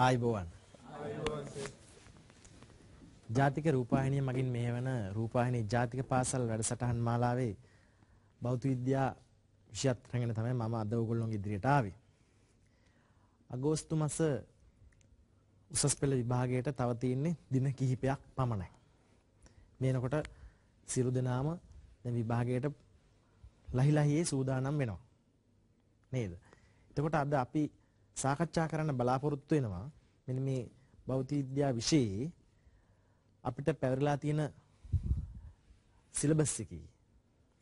ආයිබෝවන් ජාතික රූපාහිනිය මගින් මෙහෙවන රූපාහිනී ජාතික පාසල් වැඩසටහන් මාලාවේ බෞද්ධ විද්‍යා විෂයත් රැගෙන තමයි මම අද ඔයගොල්ලොන්ගේ ඉදිරියට ආවේ. අගෝස්තු මාස උසස් පෙළ විභාගයට තව තියෙන්නේ දින කිහිපයක් පමණයි. මේනකොට සියලු දෙනාම දැන් විභාගයට ලහිලහියේ සූදානම් වෙනවා. නේද? එතකොට අද අපි සාකච්ඡා කරන්න බලාපොරොත්තු වෙනවා මෙන්න මේ භෞතික විද්‍යාව વિશે අපිට පැවරලා තියෙන සිලබස් එකේ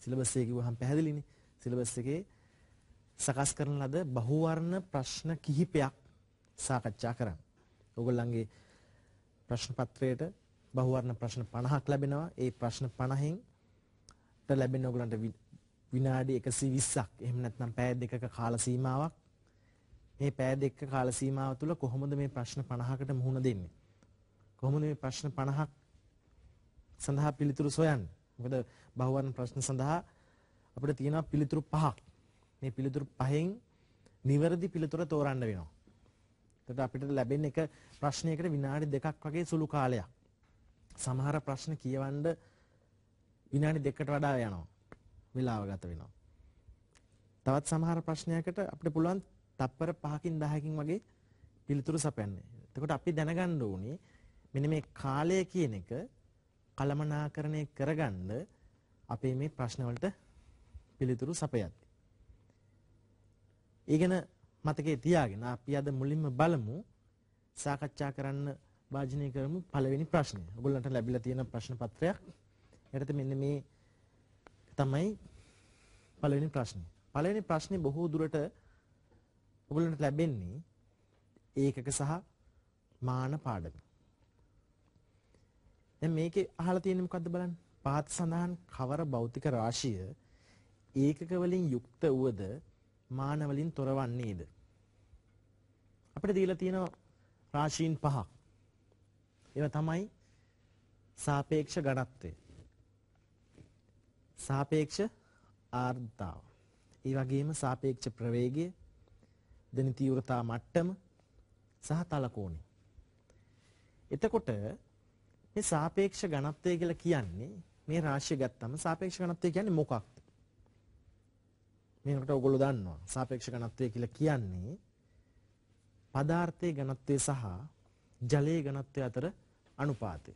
සිලබස් එක කිව්වහම පැහැදිලිනේ සිලබස් එකේ සකස් කරන ලද බහුවර්ණ ප්‍රශ්න කිහිපයක් සාකච්ඡා කරන්න. ඔයගොල්ලන්ගේ ප්‍රශ්න පත්‍රයට බහුවර්ණ ප්‍රශ්න 50ක් ලැබෙනවා. ඒ ප්‍රශ්න 50න් ලැබෙන ඔයගොල්ලන්ට විනාඩි 120ක් එහෙම නැත්නම් පැය දෙකක කාල සීමාවක් මේ පෑ දෙක කාල සීමාව තුළ කොහොමද මේ ප්‍රශ්න 50කට මුහුණ දෙන්නේ? කොහොමද මේ ප්‍රශ්න 50ක් සඳහා පිළිතුරු සොයන්නේ? මොකද බහුවන් ප්‍රශ්න සඳහා අපිට තියෙනවා පිළිතුරු පහක්. මේ පිළිතුරු පහෙන් නිවැරදි පිළිතුර තෝරන්න වෙනවා. එතකොට අපිට ලැබෙන එක ප්‍රශ්නයකට විනාඩි දෙකක් වගේ සුළු කාලයක්. සමහර ප්‍රශ්න කියවන්න විනාඩි දෙකකට වඩා යනවා. වෙලාව ගත වෙනවා. තවත් සමහර ප්‍රශ්නයකට අපිට පුළුවන් තත්පර 5කින් 10කින් වගේ පිළිතුරු සපයන්නේ. එතකොට අපි දැනගන්න ඕනේ මෙන්න මේ කාලය කියන එක කළමනාකරණය කරගන්න අපේ මේ ප්‍රශ්න වලට පිළිතුරු සපයද්දී. ඊගෙන මතකේ තියාගෙන අපි අද මුලින්ම බලමු සාකච්ඡා කරන්න වාජනය කරමු පළවෙනි ප්‍රශ්නය. ඔයගොල්ලන්ට ලැබිලා තියෙන ප්‍රශ්න පත්‍රයක්. ඒකට මෙන්න මේ තමයි පළවෙනි ප්‍රශ්නේ. පළවෙනි ප්‍රශ්නේ බොහෝ දුරට ඔගලන්ට ලැබෙන්නේ ඒකක සහ මාන පාඩම. දැන් මේකේ අහලා තියෙන්නේ මොකද්ද බලන්න. පහත් සඳහන් කවර භෞතික රාශිය ඒකක වලින් යුක්ත වුවද මාන වලින් තොරවන්නේද? අපිට දීලා තියෙන රාශීන් පහක්. ඒවා තමයි සාපේක්ෂ ඝනත්වය. සාපේක්ෂ ආර්ධතාව. ඒ වගේම සාපේක්ෂ ප්‍රවේගය, දෙන තීව්‍රතා මට්ටම සහ තල කෝණය. එතකොට මේ සාපේක්ෂ ඝනත්වය කියලා කියන්නේ මේ රාශිය ගත්තම සාපේක්ෂ ඝනත්වය කියන්නේ මොකක්ද? මේකට ඔයගොල්ලෝ දන්නවා. සාපේක්ෂ ඝනත්වය කියලා කියන්නේ පදාර්ථයේ ඝනත්වය සහ ජලයේ ඝනත්වය අතර අනුපාතය.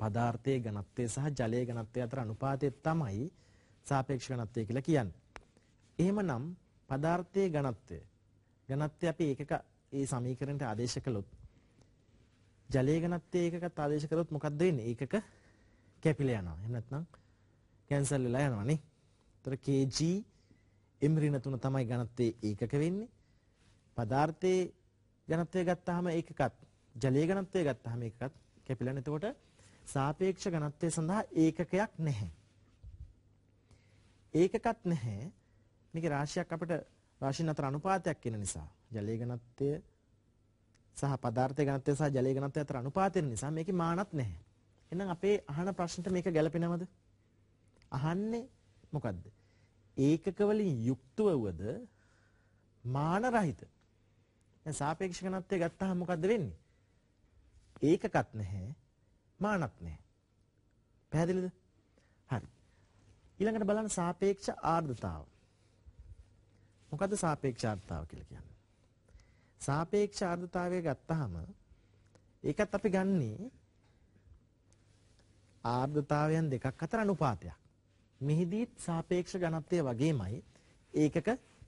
පදාර්ථයේ ඝනත්වය සහ ජලයේ ඝනත්වය අතර අනුපාතය තමයි සාපේක්ෂ ඝනත්වය කියලා කියන්නේ. එහෙමනම් පදාර්ථයේ ඝනත්වය ඝනත්වය අපි ඒකක ඒ සමීකරණයට ආදේශ කළොත් ජලයේ ඝනත්වය ඒකකට ආදේශ කළොත් මොකක්ද වෙන්නේ? ඒකක කැපිලා යනවා. එහෙම නැත්නම් කැන්සල් වෙලා යනවා නේ. ඒතර kg m ඍණ 3 තමයි ඝනත්වයේ ඒකක වෙන්නේ. පදාර්ථයේ ඝනත්වය ගත්තාම ඒකකත් ජලයේ ඝනත්වය ගත්තාම ඒකකත් කැපිලා යනවා. එතකොට සාපේක්ෂ ඝනත්වය සඳහා ඒකකයක් නැහැ. ඒකකත් නැහැ. මේක රාශියක් අපිට රාශීන් අතර අනුපාතයක් වෙන නිසා ජලයේ ඝනත්වය සහ පදාර්ථයේ ඝනත්වය සහ ජලයේ ඝනත්වය අතර අනුපාතය නිසා මේකේ මානක් නැහැ. එහෙනම් අපේ අහන ප්‍රශ්නට මේක ගැලපෙනවද? අහන්නේ මොකද්ද? ඒකක වලින් යුක්තව වද මාන රහිත. දැන් සාපේක්ෂ ඝනත්වය ගත්තහම මොකද්ද වෙන්නේ? ඒකකත් නැහැ මානක් නැහැ. පැහැදිලිද? හරි. ඊළඟට බලන්න සාපේක්ෂ ආර්ද්‍රතාව. මොකද සාපේක්ෂාර්ථතාව කියලා කියන්නේ? සාපේක්ෂ ආර්ධතාවය ගත්තාම ඒකත් අපි ගන්නේ ආර්ධතාවයන් දෙකක් අතර අනුපාතයක්. මෙහිදීත් සාපේක්ෂ ඝනත්වය වගේමයි ඒකක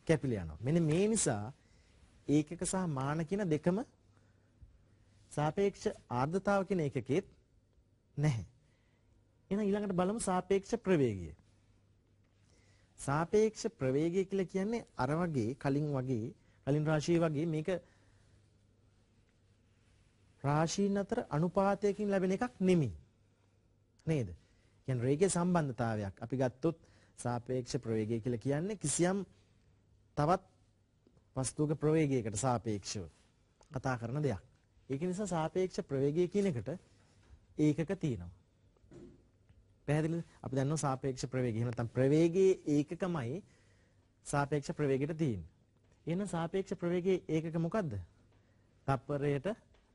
කැපිල යනවා. මෙන්න මේ නිසා ඒකක සහ මාන කියන දෙකම සාපේක්ෂ ආර්ධතාව කියන එකකෙත් නැහැ. එහෙනම් ඊළඟට බලමු සාපේක්ෂ ප්‍රවේගය. සාපේක්ෂ ප්‍රවේගය කියලා කියන්නේ අර වගේ කලින් වගේ කලින් රාශිය වගේ මේක රාශීන් අතර අනුපාතයකින් ලැබෙන එකක් නෙමෙයි. නේද? කියන්නේ රේඛේ සම්බන්ධතාවයක්. අපි ගත්තොත් සාපේක්ෂ ප්‍රවේගය කියලා කියන්නේ කිසියම් තවත් වස්තුවක ප්‍රවේගයකට සාපේක්ෂව කතා කරන දෙයක්. ඒක නිසා සාපේක්ෂ ප්‍රවේගය කියන එකට ඒකක තියෙනවා. පැහැදිලිද? අපි දන්නවා සාපේක්ෂ ප්‍රවේගය. එහෙම නැත්නම් ප්‍රවේගයේ ඒකකමයි සාපේක්ෂ ප්‍රවේගයට තියෙන්නේ. එහෙනම් සාපේක්ෂ ප්‍රවේගයේ ඒකක මොකද්ද? තප්පරයට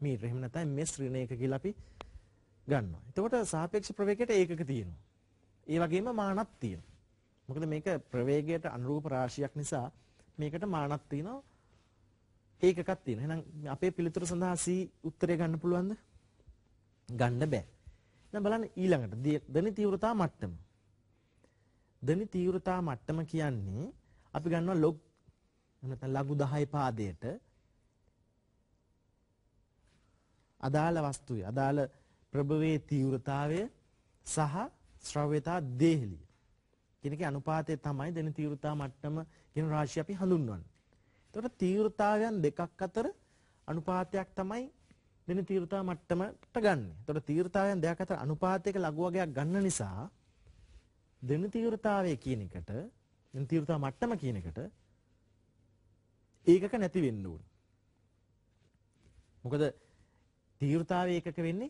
මීටර. එහෙම නැත්නම් මෙස් ඍණ ඒක කියලා අපි ගන්නවා. එතකොට සාපේක්ෂ ප්‍රවේගයට ඒකක තියෙනවා. ඒ වගේම මානක් තියෙනවා. මොකද මේක ප්‍රවේගයට අනුරූප රාශියක් නිසා මේකට මානක් තියෙනවා. ඒකකක් තියෙනවා. එහෙනම් අපේ පිළිතුර සඳහා C උත්තරය ගන්න පුළුවන්ද? ගන්න බෑ. දැන් බලන්න ඊළඟට ධනි තීව්‍රතා මට්ටම. ධනි තීව්‍රතා මට්ටම කියන්නේ අපි ගන්නවා log නැත්නම් ලඝු 10 පාදයට අදාළ වස්තුවේ අදාළ ප්‍රභවයේ තීව්‍රතාවය සහ ශ්‍රව්‍යතා දේහලිය කියන එකේ අනුපාතය තමයි දෙන තීව්‍රතා මට්ටම කියන රාශිය අපි හඳුන්වන්නේ. එතකොට තීව්‍රතාවයන් දෙකක් අතර අනුපාතයක් තමයි දෙන තීර්ථා මට්ටමට ගන්න. එතකොට තීර්ථාවෙන් දෙයක් අතර අනුපාතයක ලඝු වගයක් ගන්න නිසා දෙන තීර්ථාවේ කියන එකට දෙන තීර්ථා මට්ටම කියන එකට ඒකක නැති වෙන්න ඕන. මොකද තීර්ථාවේ ඒකක වෙන්නේ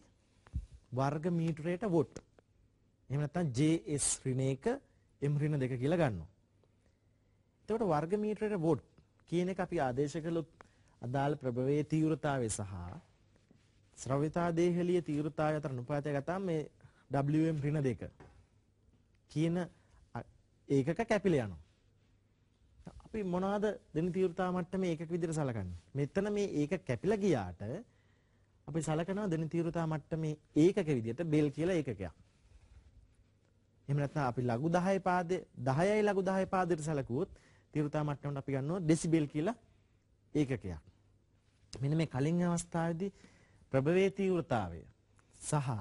වර්ග මීටරයට වොට්. එහෙම නැත්නම් JS ඍණේක M ඍණ දෙක කියලා ගන්නවා. එතකොට වර්ග මීටරයට වොට් කියන එක අපි ආදේශ කළොත් අදාළ ප්‍රභවයේ තීව්‍රතාවය සහ ශ්‍රවිතා දේහලිය තීව්‍රතාවය අතර අනුපාතය ගත්තාම මේ WM ඍණ දෙක කියන ඒකක කැපිලා යනවා. අපි මොනවාද දෙන තීව්‍රතාව මට්ටමේ ඒකක විදිහට සලකන්නේ. මෙතන මේ ඒක කැපිලා ගියාට අපි සලකනවා දෙන තීව්‍රතාව මට්ටමේ ඒකක විදිහට බෙල් කියලා ඒකකයක්. එහෙම නැත්නම් අපි ලඝු 10 පාදේ 10යි ලඝු 10 පාදයට සලකුවොත් තීව්‍රතාව මට්ටමට අපි ගන්නවා ඩෙසිබෙල් කියලා ඒකකයක්. මෙන්න මේ කලින් අවස්ථාවේදී ප්‍රභවයේ තීව්‍රතාවය සහ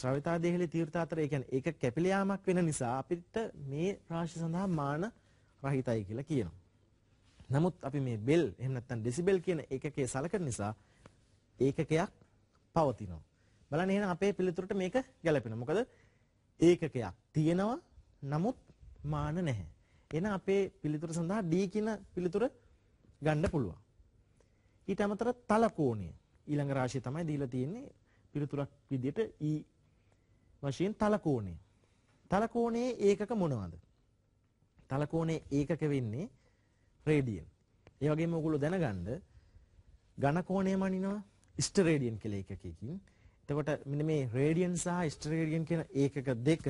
ශ්‍රවිතා දේහලේ තීව්‍රතාව අතර ඒ කියන්නේ ඒක කැපිල යාමක් වෙන නිසා අපිට මේ රාශිය සඳහා මාන රහිතයි කියලා කියනවා. නමුත් අපි මේ බෙල් එහෙම නැත්නම් ඩෙසිබෙල් කියන ඒකකයේ සලකන නිසා ඒකකයක් පවතිනවා. බලන්න එහෙනම් අපේ පිළිතුරට මේක ගැලපෙනවා. මොකද ඒකකයක් තියෙනවා නමුත් මාන නැහැ. එහෙනම් අපේ පිළිතුර සඳහා D කියන පිළිතුර ගන්න පුළුවන්. ඊට අමතරව තල කෝණය ඊළඟ රාශිය තමයි දීලා තියෙන්නේ පිළිතුරක් විදිහට E වශයෙන් තලකෝණය. තලකෝණයේ ඒකක මොනවද? තලකෝණයේ ඒකක වෙන්නේ රේඩියන්. ඒ වගේම ඔයගොල්ලෝ දැනගන්න ඝන කෝණය මනිනවා ස්ට රේඩියන් කියලා එකකකින්. එතකොට මෙන්න මේ රේඩියන් සහ ස්ට රේඩියන් කියන ඒකක දෙක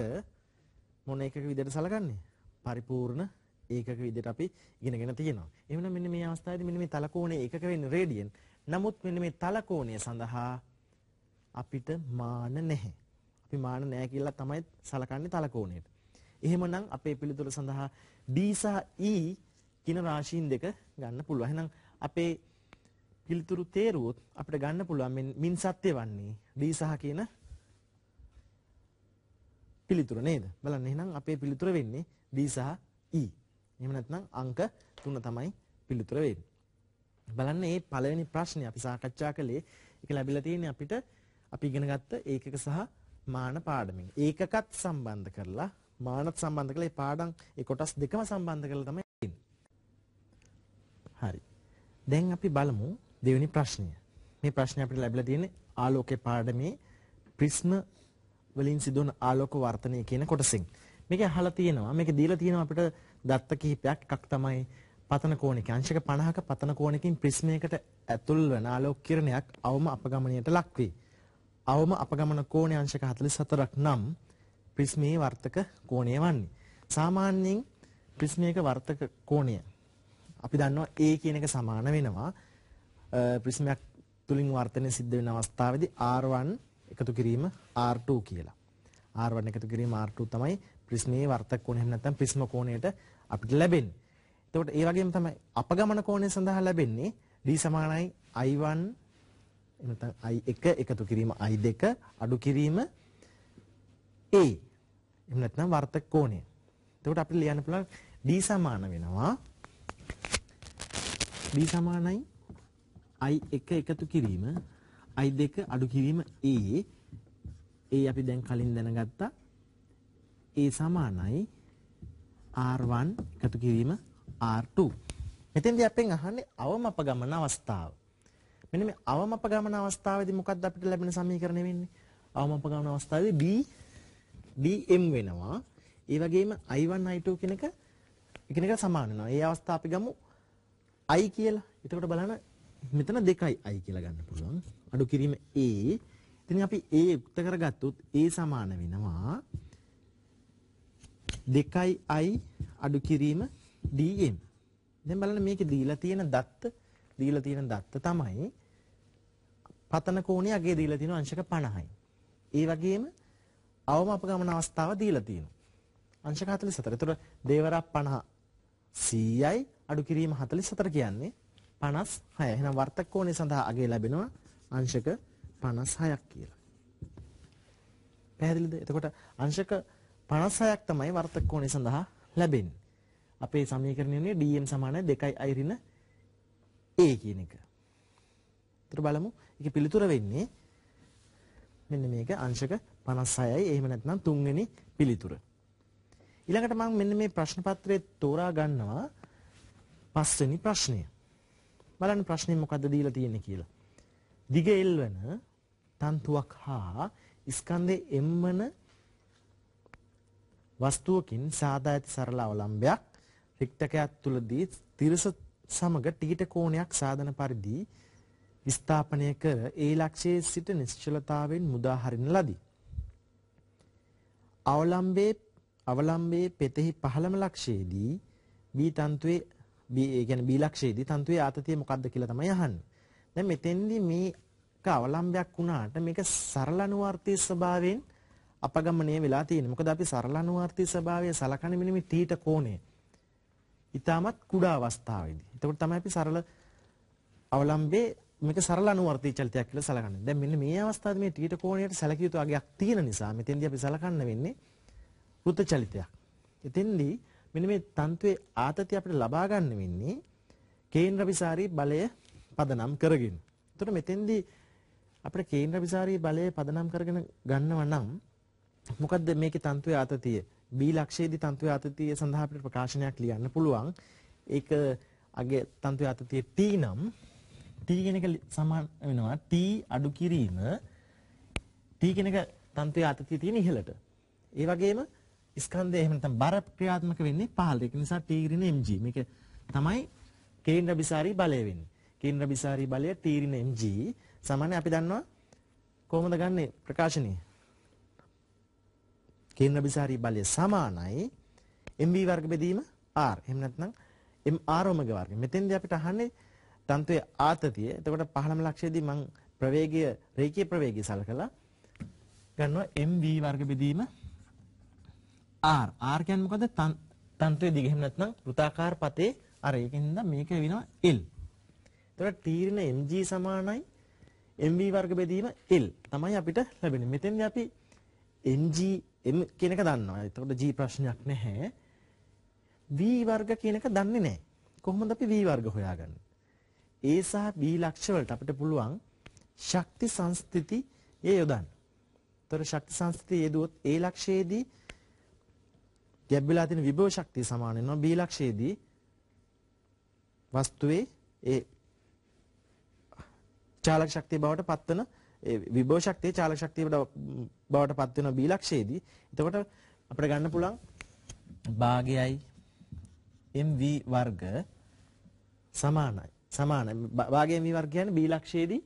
මොන ඒකක විදිහට සලකන්නේ? පරිපූර්ණ ඒකක විදිහට අපි ඉගෙනගෙන තියෙනවා. එහෙනම් මෙන්න මේ අවස්ථාවේදී මෙන්න මේ තලකෝණයේ ඒකක වෙන්නේ රේඩියන්. නමුත් මෙන්න මේ තලකෝණය සඳහා අපිට මාන නැහැ. අපි මාන නැහැ කියලා තමයි සලකන්නේ තලකෝණයට. එහෙමනම් අපේ පිළිතුර සඳහා D සහ E කියන රාශීන් දෙක ගන්න පුළුවන්. එහෙනම් අපේ පිළිතුරු තේරුවොත් අපිට ගන්න පුළුවන් මින් සත්‍ය වන්නේ D සහ කියන පිළිතුර නේද? බලන්න එහෙනම් අපේ පිළිතුර වෙන්නේ D සහ E. එහෙම නැත්නම් අංක 3 තමයි පිළිතුර වෙන්නේ. බලන්න මේ පළවෙනි ප්‍රශ්නේ අපි සාකච්ඡා කළේ ඒක ලැබිලා තියෙන්නේ අපිට අපි ඉගෙන ගත්ත ඒකක සහ මාන පාඩමෙන්. ඒකකත් සම්බන්ධ කරලා මානත් සම්බන්ධ කරලා මේ පාඩම් ඒ කොටස් දෙකම සම්බන්ධ කරලා තමයි ඉන්නේ. හරි. දැන් අපි බලමු දෙවෙනි ප්‍රශ්නය. මේ ප්‍රශ්නේ අපිට ලැබිලා තියෙන්නේ ආලෝකේ පාඩමේ ප්‍රිස්ම වලින් සිදුවන ආලෝක වර්තනය කියන කොටසින්. මේක අහලා තියෙනවා. මේක දීලා තියෙනවා අපිට දත්ත කිහිපයක්. එකක් තමයි පතන කෝණික අංශක 50ක පතන කෝණකින් ප්‍රිස්මයකට ඇතුල් වන ආලෝක කිරණයක් අවම අපගමනයට ලක්වේ. අවම අපගමන කෝණය අංශක 44ක් නම් ප්‍රිස්මයේ වර්තක කෝණය වන්නේ. සාමාන්‍යයෙන් ප්‍රිස්මයක වර්තක කෝණය අපි දන්නවා A කියන එක සමාන වෙනවා ප්‍රිස්මයක් තුලින් වර්තනය සිද්ධ වෙන අවස්ථාවේදී R1 එකතු කිරීම R2 කියලා. R1 එකතු කිරීම R2 තමයි ප්‍රිස්මයේ වර්තක කෝණය එහෙම නැත්නම් ප්‍රිස්ම කෝණයට අපිට ලැබෙන්නේ. එතකොට ඒ වගේම තමයි අපගමන කෝණය සඳහා ලැබෙන්නේ d සමානයි i1 නැත්නම් i1 එකතු කිරීම i2 අඩු කිරීම a එහෙම නැත්නම් වර්තක කෝණය. එතකොට අපිට ලියන්න පුළුවන් d සමාන වෙනවා d සමානයි i1 එකතු කිරීම i2 අඩු කිරීම a ඒ අපි දැන් කලින් දැනගත්තා ඒ සමානයි R1 එකතු කිරීම R2. මෙතෙන්දී අපෙන් අහන්නේ අවමපගමන අවස්ථාව. මෙන්න මේ අවමපගමන අවස්ථාවේදී මොකක්ද අපිට ලැබෙන සමීකරණය වෙන්නේ? අවමපගමන අවස්ථාවේදී B dm වෙනවා. ඒ වගේම i1 i2 කියන එක එකිනෙකට සමාන වෙනවා. ඒ අවස්ථාව අපි ගමු i කියලා. එතකොට බලන්න මෙතන 2යි i කියලා ගන්න පුළුවන්. අඩු කිරීම a. ඉතින් අපි a උත්තර කරගත්තොත් a සමාන වෙනවා 2යි i අඩු කිරීම DM. දැන් බලන්න මේකේ දීලා තියෙන දත්ත දීලා තියෙන දත්ත තමයි පතන කෝණයේ අගේ දීලා තියෙන අංශක 50යි. ඒ වගේම අවම අපගමන අවස්ථාව දීලා තියෙනවා. අංශක 44. ඒතර දේවරා 50 100යි අඩු කිරීම 44 කියන්නේ 56. එහෙනම් වර්තක කෝණය සඳහා අගේ ලැබෙනවා අංශක 56ක් කියලා. පැහැදිලිද? එතකොට අංශක 56ක් තමයි වර්තක කෝණය සඳහා ලැබෙන්නේ. අපේ සමීකරණය වන්නේ dm සමාන 2i ඍණ a කියන එක. ඊට බලමු ඒකේ පිළිතුර වෙන්නේ මෙන්න මේක අංශක 56යි එහෙම නැත්නම් තුන්වෙනි පිළිතුර. ඊළඟට මම මෙන්න මේ ප්‍රශ්න පත්‍රය තෝරා ගන්නවා පස්වෙනි ප්‍රශ්නය. බලන්න ප්‍රශ්නේ මොකද්ද දීලා තියෙන්නේ කියලා. දිග එල්වන තන්තුවක් හා ස්කන්ධයේ එම්මන වස්තුවකින් සාදා ඇති සරල අවලම්බයක් ටික්ටකයක් තුළදී තිරස සමග ටීට කෝණයක් සාධන පරිදි ස්ථාපනය කර ඒ ලක්ෂයේ සිට නිශ්චලතාවෙන් මුදාහරින ලදී. අවලම්බේ අවලම්බේ පෙතෙහි පහළම ලක්ෂයේදී B තන්තුවේ B ඒ කියන්නේ B ලක්ෂයේදී තන්තුවේ ආතතිය මොකක්ද කියලා තමයි අහන්නේ. දැන් මෙතෙන්දී මේක අවලම්බයක් වුණාට මේක සරල අනුවර්තී ස්වභාවයෙන් අපගමණය වෙලා තියෙනවා. මොකද අපි සරල අනුවර්තී ස්වභාවය සලකන්නේ මෙන්න මේ තීට කෝණය. ඉතාමත් කුඩා අවස්ථාවේදී. එතකොට තමයි අපි සරල අවලම්බේ මේක සරල අනුවර්තී චලිතයක් කියලා සැලකන්නේ. දැන් මෙන්න මේ අවස්ථාවේ මේ ත්‍රිට කෝණයට සැලකිය යුතු අගයක් තියෙන නිසා මෙතෙන්දී අපි සැලකන්න වෙන්නේ වෘත්ත චලිතයක්. එතෙන්දී මෙන්න මේ තන්ත්වයේ ආතතිය අපිට ලබා ගන්න වෙන්නේ කේන්ද්‍රපිසාරී බලය පදනම් කරගෙන. එතකොට මෙතෙන්දී අපිට කේන්ද්‍රපිසාරී බලය පදනම් කරගෙන ගන්නව නම් මොකද්ද මේකේ තන්ත්වයේ ආතතිය? B ලක්ෂයේදී තන්තු යාතතිය සඳහා අපිට ප්‍රකාශනයක් ලියන්න පුළුවන්. ඒක අගේ තන්තු යාතතිය T නම් T කියන එක සමාන වෙනවා T අඩු කිරීම T කියන එක තන්තු යාතතිය තියෙන ඉහළට. ඒ වගේම ස්කන්ධය එහෙම නැත්නම් බර ක්‍රියාත්මක වෙන්නේ පහළට. ඒක නිසා T ඍණ mg. මේක තමයි කේන්ද්‍ර බිසාරී බලය වෙන්නේ. කේන්ද්‍ර බිසාරී බලය T ඍණ mg සමානයි අපි දන්නවා කොහොමද ගන්නෙ ප්‍රකාශනයේ කේන්ද්‍රබිසාරී බලය සමානයි MB වර්ග බෙදීම R. එහෙම නැත්නම් MR ඔමෙගා වර්ග. මෙතෙන්දී අපිට අහන්නේ තන්ත්වයේ ආතතිය. එතකොට 15 ලක්ෂයේදී මම ප්‍රවේගය රේඛීය ප්‍රවේගය සලකලා ගන්නවා MV වර්ග බෙදීම R. R කියන්නේ මොකද? තන්ත්වයේ දිග. එහෙම නැත්නම් වෘත්තාකාර පතේ අර ඒකින්ද මේක වෙනවා L. එතකොට තීරණ mg සමානයි mv වර්ග බෙදීම L තමයි අපිට ලැබෙන්නේ. මෙතෙන්දී අපි mg m කියන එක දන්නවා. එතකොට g ප්‍රශ්නයක් නැහැ. v වර්ග කියන එක දන්නේ නැහැ. කොහොමද අපි v වර්ග හොයාගන්නේ? a සහ b ලක්ෂ වලට අපිට පුළුවන් ශක්ති සංස්ථಿತಿ ය යොදන්න. ඒතර ශක්ති සංස්ථಿತಿ යෙදුවොත් a ලක්ෂයේදී ගැබ් වෙලා තියෙන විභව ශක්තිය සමාන වෙනවා b ලක්ෂයේදී වස්තුවේ ඒ චාලක ශක්තිය බවට පත්වන විභව ශක්තිය චාලක ශක්තිය බවට පත් වෙන බීලක්ෂයේදී එතකොට අපිට ගන්න පුළුවන් භාගයයි mv වර්ග සමානයි සමානයි භාගය mv වර්ග කියන්නේ බීලක්ෂයේදී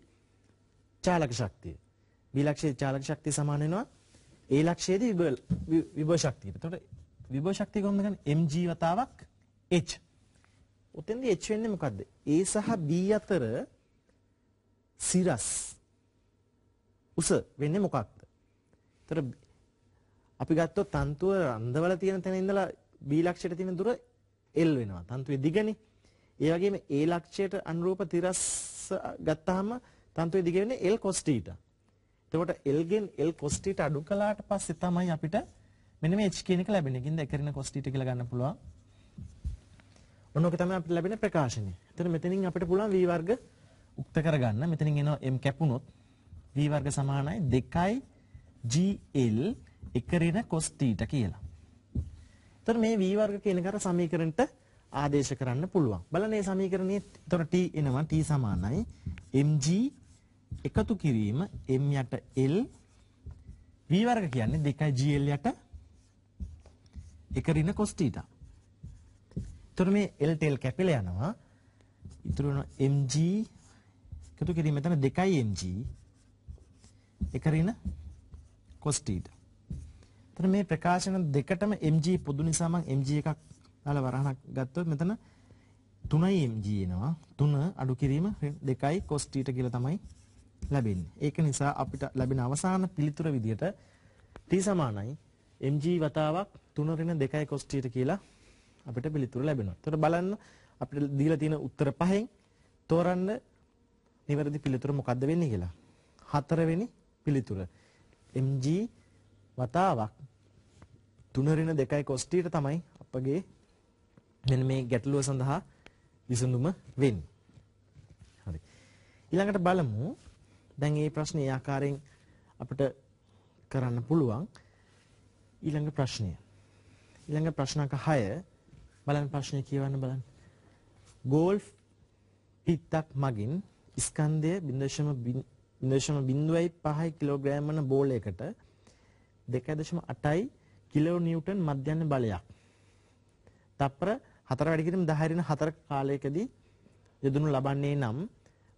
චාලක ශක්තිය බීලක්ෂයේ චාලක ශක්තිය සමාන වෙනවා ඒ ලක්ෂයේදී විභව ශක්තියට එතකොට විභව ශක්තිය කොහොමද ගන්නේ mg වතාවක් h උතෙන්දී h වෙන්නේ මොකද්ද a සහ b අතර සිරස් උස වෙන්නේ මොකක්ද? ඒතර අපි ගත්තොත් තන්තුව රන්දවල තියෙන තැන ඉඳලා B ලක්ෂයට තියෙන දුර L වෙනවා. තන්තුවේ දිගනේ. ඒ වගේම A ලක්ෂයට අනුරූප තිරස් ගත්තාම තන්තුවේ දිග වෙන්නේ L cos θ. එතකොට L ගෙන් L cos θ අඩු කළාට පස්සේ තමයි අපිට මෙන්න මේ h කියන එක ලැබෙන්නේ. ඒකින්ද එකරින cos θ කියලා ගන්න පුළුවන්. ඔන්න ඔක තමයි අපිට ලැබෙන ප්‍රකාශනය. එතන මෙතනින් අපිට පුළුවන් v වර්ග උක්ත කරගන්න. මෙතනින් එනවා m කැපුණොත් v වර්ග සමානයි 2යි GL එක ඍණ cos θ කියලා. එතකොට මේ v වර්ග කියන කර සමීකරණයට ආදේශ කරන්න පුළුවන්. බලන්න මේ සමීකරණයේ එතකොට t එනවා t සමානයි mg එකතු කිරීම m යට l v වර්ග කියන්නේ 2 gl යට එක ඍණ cos θ. එතකොට මේ l ටෙල් කැපිලා යනවා. ඉතුරු වෙන mg එකතු කිරීම එතන 2 mg එක ඍණ cos theta. එතන මේ ප්‍රකාශන දෙකටම mg පොදු නිසා මම mg එකක් දාලා වරහණක් ගත්තොත් මෙතන 3යි mg එනවා. 3 අඩු කිරීම 2යි cos theta කියලා තමයි ලැබෙන්නේ. ඒක නිසා අපිට ලැබෙන අවසාන පිළිතුර විදියට t සමානයි mg වතාවක් 3 ඍණ 2යි cos theta කියලා අපිට පිළිතුර ලැබෙනවා. එතකොට බලන්න අපිට දීලා තියෙන උත්තර පහෙන් තෝරන්න නිවැරදි පිළිතුර මොකද්ද වෙන්නේ කියලා. හතරවෙනි පිළිතුර. MG වතාවක් 3 ඍණ 2යි කොස්ටියට තමයි අපගේ මෙන්න මේ ගැටලුව සඳහා විසඳුම වෙන්නේ. හරි. ඊළඟට බලමු දැන් මේ ප්‍රශ්නේ ආකාරයෙන් අපිට කරන්න පුළුවන් ඊළඟ ප්‍රශ්නය. ඊළඟ ප්‍රශ්න අංක 6 බලන්න ප්‍රශ්නේ කියවන්න බලන්න. ගෝල්ෆ් පිටක් මගින් ස්කන්ධය 0.0 දශම බිඳුවයි පහයි කිලෝග්‍රෑම් වන බෝලයකට දෙකයි දශම අටයි කිලෝ නිව්ටන් මධ්‍යන්න බලයක්. තප්පර හතර වැඩිකිරීම 10 රින හතර කාලයකදී යදුණු ලබන්නේ නම්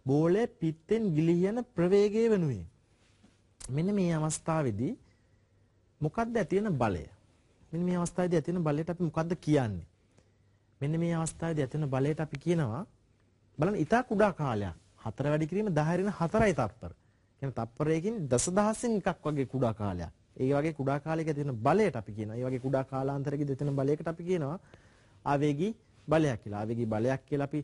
බෝලය පිත්තෙන් ගිලී යන ප්‍රවේගය වෙනුයි. මෙන්න මේ අවස්ථාවේදී මොකද්ද ඇති වෙන බලය? මෙන්න මේ අවස්ථාවේදී ඇති වෙන බලයට අපි මොකද්ද කියන්නේ? මෙන්න මේ අවස්ථාවේදී ඇති වෙන බලයට අපි කියනවා බලන්න ඉතා කුඩා කාලයක් 4 වැඩි කිරීම 10 රින 4යි තප්පර. කියන්නේ තප්පරයකින් දසදහසින් එකක් වගේ කුඩා කාලයක්. ඒ වගේ කුඩා කාලයක තියෙන බලයට අපි කියනවා. ඒ වගේ කුඩා කාලාන්තරකදී තියෙන බලයකට අපි කියනවා ආවේගී බලයක් කියලා. ආවේගී බලයක් කියලා අපි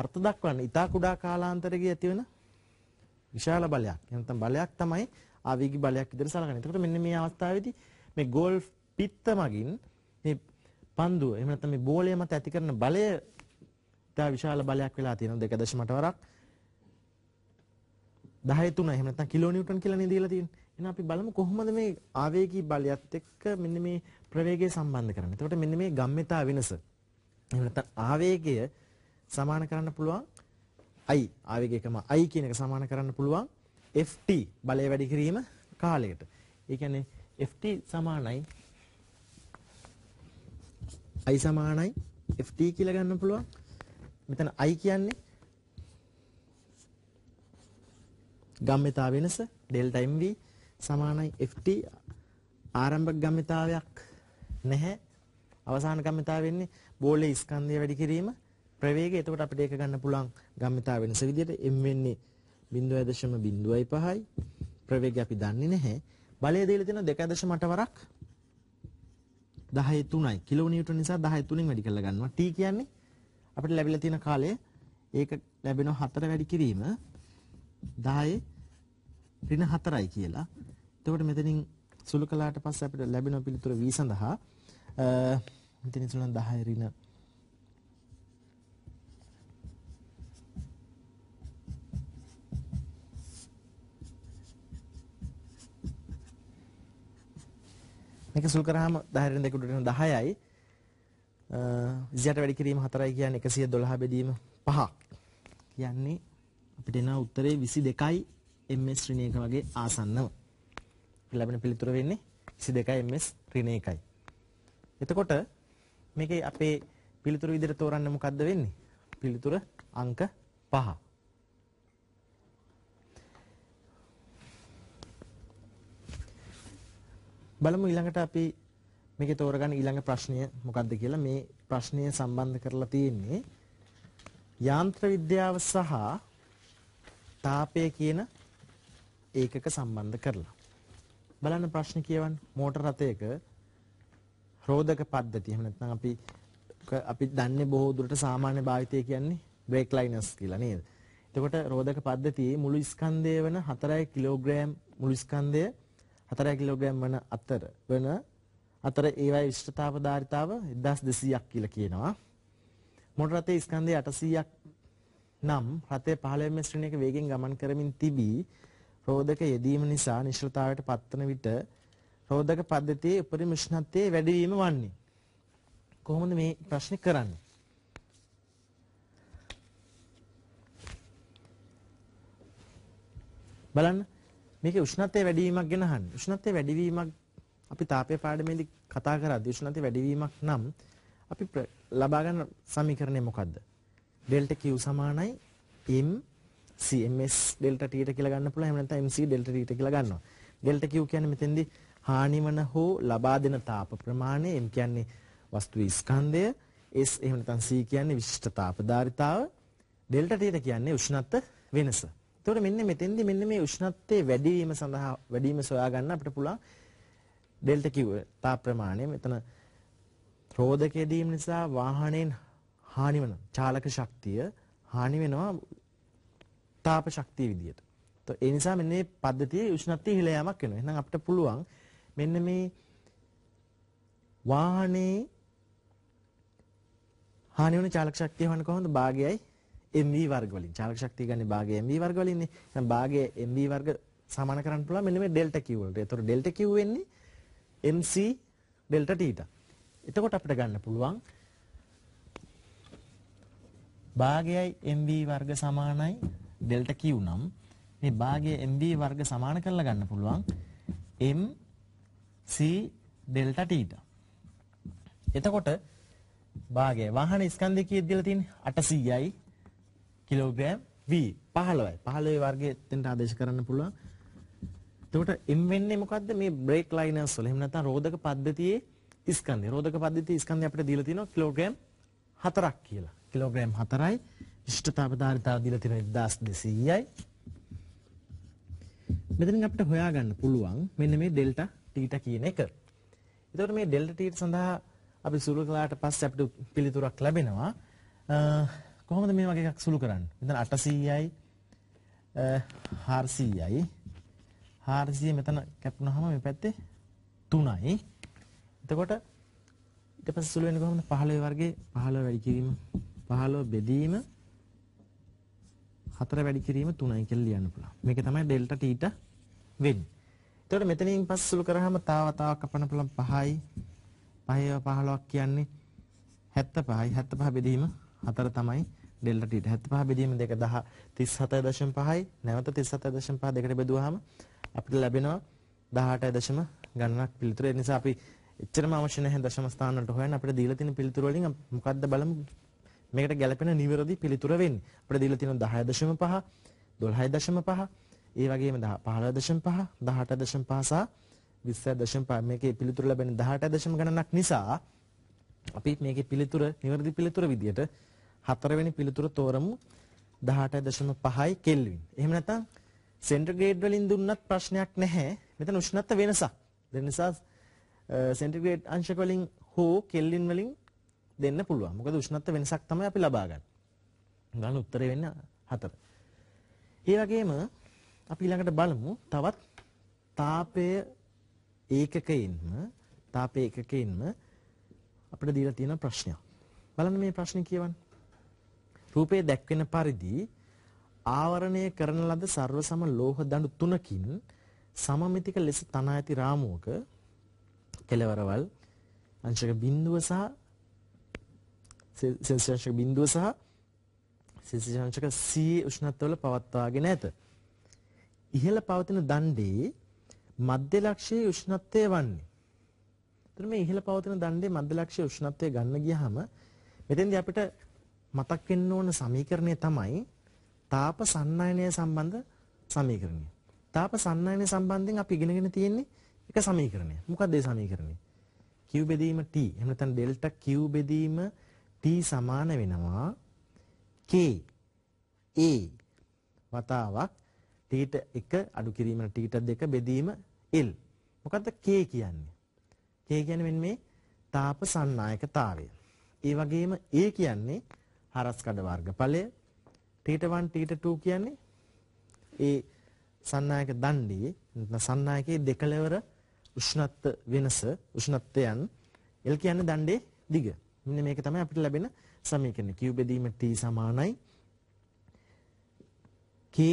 අර්ථ දක්වන්නේ ඊටා කුඩා කාලාන්තරකදී ඇති වෙන විශාල බලයක්. නැත්නම් බලයක් තමයි ආවේගී බලයක් විදිහට සලකන්නේ. එතකොට මෙන්න මේ අවස්ථාවේදී මේ ගෝල් පිත්ත මගින් මේ පන්දුව එහෙම නැත්නම් මේ බෝලය මත ඇති කරන බලය ඉතා විශාල බලයක් වෙලා තියෙනවා දෙක දශමට වරක් 10 3 එහෙම නැත්නම් කිලෝ නිව්ටන් කියලා නේ දීලා තියෙන්නේ. එහෙනම් අපි බලමු කොහොමද මේ ආවේගී බලයත් එක්ක මෙන්න මේ ප්‍රවේගය සම්බන්ධ කරන්නේ. එතකොට මෙන්න මේ ගම්මිතා වෙනස. එහෙම නැත්නම් ආවේගය සමාන කරන්න පුළුවන් i ආවේගයකම i කියන එක සමාන කරන්න පුළුවන් ft බලය වැඩි කිරීම කාලයට. ඒ කියන්නේ ft සමානයි i සමානයි ft කියලා ගන්න පුළුවන් මෙතන i කියන්නේ ගම්මිතා වෙනස ඩෙල්ටා mv සමානයි ft ආරම්භක ගම්මිතාවයක් නැහැ අවසාන ගම්මිතාව වෙන්නේ බෝලේ ස්කන්ධය වැඩි කිරීම ප්‍රවේගය එතකොට අපිට ඒක ගන්න පුළුවන් ගම්මිතාව වෙනස විදිහට m වෙන්නේ 0.05යි ප්‍රවේගය අපි දන්නේ නැහැ බලය දීලා තියෙනවා 2.8 වරක් 10 3යි කිලෝ නිව්ටන් නිසා 10 3න් වැඩි කරලා ගන්නවා t කියන්නේ අපිට ලැබිලා තියෙන කාලය ඒක ලැබෙන හතර වැඩි කිරීම 10 ඍණ 4යි කියලා. එතකොට මෙතනින් සුළු කළාට පස්සේ අපිට ලැබෙන පිළිතුර v සඳහා මෙතනින් සුළුන 10 ඍණ මේක සුළු කරාම 10 ඍණ 2 10යි 20ට වැඩි කිරීම 4යි කියන්නේ 112 බෙදීම 5ක් කියන්නේ අපිට එන උත්තරේ 22යි ms ඍණයක වගේ ආසන්නව ලැබෙන පිළිතුර වෙන්නේ 22යි ms ඍණ 1යි එතකොට මේකේ අපේ පිළිතුරු විදිහට තෝරන්න මොකද්ද වෙන්නේ පිළිතුර අංක 5 බලමු ඊළඟට අපි මේකේ තෝරගන්න ඊළඟ ප්‍රශ්නය මොකක්ද කියලා මේ ප්‍රශ්නය සම්බන්ධ කරලා තියෙන්නේ යාන්ත්‍ර විද්‍යාව සහ තාපය කියන ඒකක සම්බන්ධ කරලා බලන්න ප්‍රශ්න කියවන්න මෝටර රථයක රෝධක පද්ධතිය එහෙම නැත්නම් අපි අපි දන්නේ බොහෝ දුරට සාමාන්‍ය භාවිතය කියන්නේ බ්‍රේක් ලයිනර්ස් කියලා නේද? එතකොට රෝධක පද්ධතියේ මුළු ස්කන්ධය වන 4 කිලෝග්‍රෑම් මුළු ස්කන්ධය 4 කිලෝග්‍රෑම් වන අතර වන අතර ඒවයි විශ්ෂතාව ධාරිතාව 1200ක් කියලා කියනවා. මොන රටේ ස්කන්ධය 800ක් නම් රටේ 15 වෙනි ශ්‍රේණියක වේගෙන් ගමන් කරමින් තිබී රෝධක යෙදීම නිසා නිශ්චලතාවයට පත්වන විට රෝධක පද්ධතියේ උපරිම උෂ්ණත්වයේ වැඩිවීම වන්නේ. කොහොමද මේ ප්‍රශ්නේ කරන්නේ? බලන්න මේකේ උෂ්ණත්වයේ වැඩිවීමක් ගැන අහන්නේ. උෂ්ණත්වයේ වැඩිවීමක් අපි තාපය පාඩමේදී කතා කරද්දී උෂ්ණත්වය වැඩිවීමක් නම් අපි ලබා ගන්න සමීකරණය මොකද්ද? ඩෙල්ටා Q සමානයි m CMS ඩෙල්ටා T ට කියලා ගන්න පුළුවන්. එහෙම නැත්නම් MC ඩෙල්ටා T ට කියලා ගන්නවා. ඩෙල්ටා Q කියන්නේ මෙතෙන්දී හානිවන හෝ ලබා දෙන තාප ප්‍රමාණය. M කියන්නේ වස්තුවේ ස්කන්ධය. S එහෙම නැත්නම් C කියන්නේ විශිෂ්ට තාප ධාරිතාව. ඩෙල්ටා T ට කියන්නේ උෂ්ණත්ව වෙනස. එතකොට මෙන්න මෙතෙන්දී මෙන්න මේ උෂ්ණත්වයේ වැඩි වීම සඳහා වැඩි වීම සොයා ගන්න අපිට පුළුවන් ඩෙල්ටා කිව්වා ප්‍රමාණය මෙතන රෝධක යෙදීම නිසා වාහනයෙන් හානි වෙන චාලක ශක්තිය හානි වෙනවා තාප ශක්තිය විදියට. ඒ නිසා මෙන්න මේ පද්ධතියේ උෂ්ණත්වයේ හිල යාමක් වෙනවා. එහෙනම් අපිට පුළුවන් මෙන්න මේ වාහනේ හානි වෙන චාලක ශක්තිය හොයන්න කොහොමද? භාගයයි mv වර්ග වලින්. චාලක ශක්තිය ගන්න භාගය mv වර්ග වලින්නේ. එහෙනම් භාගය mv වර්ග සමාන කරන්න පුළුවන් මෙන්න මේ ඩෙල්ටා q වලට. ඒතකොට ඩෙල්ටා q වෙන්නේ MC delta theta. එතකොට අපිට ගන්න පුළුවන් භාගයයි mv වර්ග සමානයි delta q නම් මේ භාගය mv වර්ග සමාන කරලා ගන්න පුළුවන් m c delta theta. එතකොට භාගය වාහන ස්කන්ධය කීයද දීලා තියෙන්නේ 800යි කිලෝග්‍රෑම් v 15යි. 15 වර්ගයෙන් ආදේශ කරන්න පුළුවන්. එතකොට M වෙන්නේ මොකද්ද මේ බ්‍රේක් ලයිනර්ස් වල එහෙම නැත්නම් රෝධක පද්ධතියේ ස්කන්ධය. රෝධක පද්ධතියේ ස්කන්ධය අපිට දීලා තිනවා කිලෝග්‍රෑම් 4ක් කියලා. කිලෝග්‍රෑම් 4යි විශිෂ්ටතාව ධාරිතාව දීලා තිනවා 1200යි. මෙතනින් අපිට හොයාගන්න පුළුවන් මෙන්න මේ ඩෙල්ටා ටීටා කියන එක. එතකොට මේ ඩෙල්ටා ටීට සඳහා අපි සුළු කළාට පස්සේ අපිට පිළිතුරක් ලැබෙනවා. කොහොමද මේ වගේ එකක් සුළු කරන්නේ? මෙතන 800යි 400යි 400 මෙතන කැපුණාම මේ පැත්තේ 3යි. එතකොට ඊට පස්සේ සුළු වෙන්නේ කොහොමද? 15 වර්ගයේ 15 වැඩි කිරීම 15 බෙදීම 4 වැඩි කිරීම 3යි කියලා ලියන්න පුළුවන්. මේක තමයි ඩෙල්ටා ටීටා වෙන්නේ. එතකොට මෙතනින් පස්ස සුළු කරාම තව තව කපන්න පුළුවන් 5යි 5ව 15ක් කියන්නේ 75යි 75 බෙදීම 4 තමයි ඩෙල්ටා ටීටා. 75 බෙදීම 2 10 37.5යි නැවත 37.5 දෙකට බෙදුවාම 0.5 අපිට ලැබෙනවා 18. ගණනක් පිළිතුර. ඒ නිසා අපි එච්චරම අවශ්‍ය නැහැ දශම ස්ථාන වලට හොයන්න අපිට දීලා තියෙන පිළිතුර වලින් මොකද්ද බලමු. මේකට ගැළපෙන නිවැරදි පිළිතුර වෙන්නේ. අපිට දීලා තියෙන 10.5, 12.5, ඒ වගේම 15.5, 18.5 සහ 20.5 මේකේ පිළිතුර ලැබෙන 18. ගණනක් නිසා අපි මේකේ පිළිතුර නිවැරදි පිළිතුර විදියට හතරවෙනි පිළිතුර තෝරමු 18.5යි කෙල්වින්. එහෙම නැත්නම් සෙන්ටර් ග්‍රේඩ් වලින් දුන්නත් ප්‍රශ්නයක් නැහැ. මෙතන උෂ්ණත්ව වෙනසක්. ඒ නිසා සෙන්ටිග්‍රේඩ් අංශක වලින් හෝ කෙල්වින් වලින් දෙන්න පුළුවන්. මොකද උෂ්ණත්ව වෙනසක් තමයි අපි ලබා ගන්න. ගන්න උත්තරේ වෙන්නේ 4. ඒ වගේම අපි ඊළඟට බලමු තවත් තාපය ඒකකයෙන්ම තාපය ඒකකයෙන්ම අපිට දීලා තියෙන ප්‍රශ්නයක්. බලන්න මේ ප්‍රශ්නේ කියවන්න. රූපේ දැක්වෙන පරිදි ආවරණය කරන ලද ਸਰව සම ලෝහ දණු තුනකින් සමමිතික ලෙස තනා ඇති රාමුවක කෙලවරවල් අංශක බිඳුව සහ සෙල්සියස් බිඳුව සහ සෙල්සියස් C උෂ්ණත්වවල පවත්වාගෙන ඇත. ඉහළ පවතින දණ්ඩේ මධ්‍ය ලක්ෂයේ උෂ්ණත්වය වන්නේ. එතන මේ ඉහළ පවතින දණ්ඩේ මධ්‍ය ලක්ෂයේ උෂ්ණත්වය ගන්න ගියහම මෙතෙන්දී අපිට මතක් වෙන්න ඕන සමීකරණය තමයි තාප සන්නායනය සම්බන්ධ සමීකරණය. තාප සන්නායනය සම්බන්ධයෙන් අපි ඉගෙනගෙන තියෙන්නේ එක සමීකරණය. මොකක්ද ඒ සමීකරණය? Q බෙදීම T. එහෙම නැත්නම් ඩෙල්ටා Q බෙදීම T සමාන වෙනවා K A වතාවක් T ට 1 අඩු කිරීම T ට 2 බෙදීම L. මොකද්ද K කියන්නේ? K කියන්නේ මෙන්න මේ තාප සන්නායකතාවය. ඒ වගේම A කියන්නේ හරස්කඩ වර්ගඵලය ටීට 1 ටීට 2 කියන්නේ ඒ සන්නායක දණ්ඩියේ නැත්නම් සන්නායකයේ දෙකලවර උෂ්ණත්ව වෙනස උෂ්ණත්වයන් L කියන්නේ දණ්ඩේ දිග. මෙන්න මේක තමයි අපිට ලැබෙන සමීකරණය. Q බෙදීම T සමානයි KA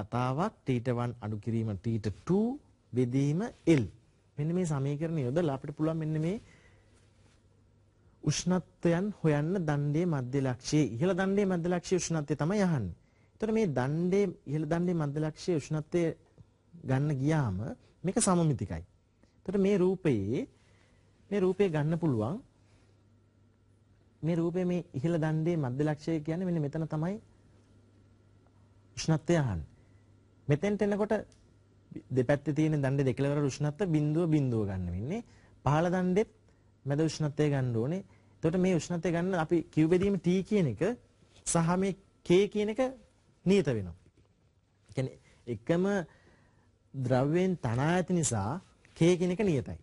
වතාවක් θ1 අඩු කිරීම θ2 බෙදීම L. මෙන්න මේ සමීකරණය යොදලා අපිට පුළුවන් මෙන්න මේ උෂ්ණත්වයන් හොයන්න දණ්ඩේ මධ්‍ය ලක්ෂයේ ඉහළ දණ්ඩේ මධ්‍ය ලක්ෂයේ උෂ්ණත්වය තමයි අහන්නේ. ඒතර මේ දණ්ඩේ ඉහළ දණ්ඩේ මධ්‍ය ලක්ෂයේ උෂ්ණත්වය ගන්න ගියාම මේක සමමිතිකයි. ඒතර මේ රූපයේ මේ රූපය ගන්න පුළුවන් මේ රූපයේ මේ ඉහළ දණ්ඩේ මධ්‍ය ලක්ෂය කියන්නේ මෙන්න මෙතන තමයි උෂ්ණත්වය අහන්නේ. මෙතෙන්ට එනකොට දෙපැත්තේ තියෙන දණ්ඩේ දෙකලවර උෂ්ණත්ව බිඳුව බිඳුව ගන්න වෙන්නේ. පහළ දණ්ඩෙත් මැද උෂ්ණත්වය ගන්න ඕනේ. එතකොට මේ උෂ්ණත්වය ගන්න අපි කිව් බෙදීම T කියන එක සහ මේ K කියන එක නියත වෙනවා. ඒ කියන්නේ එකම ද්‍රව්‍යයෙන් තනා ඇති නිසා K කියන එක නියතයි.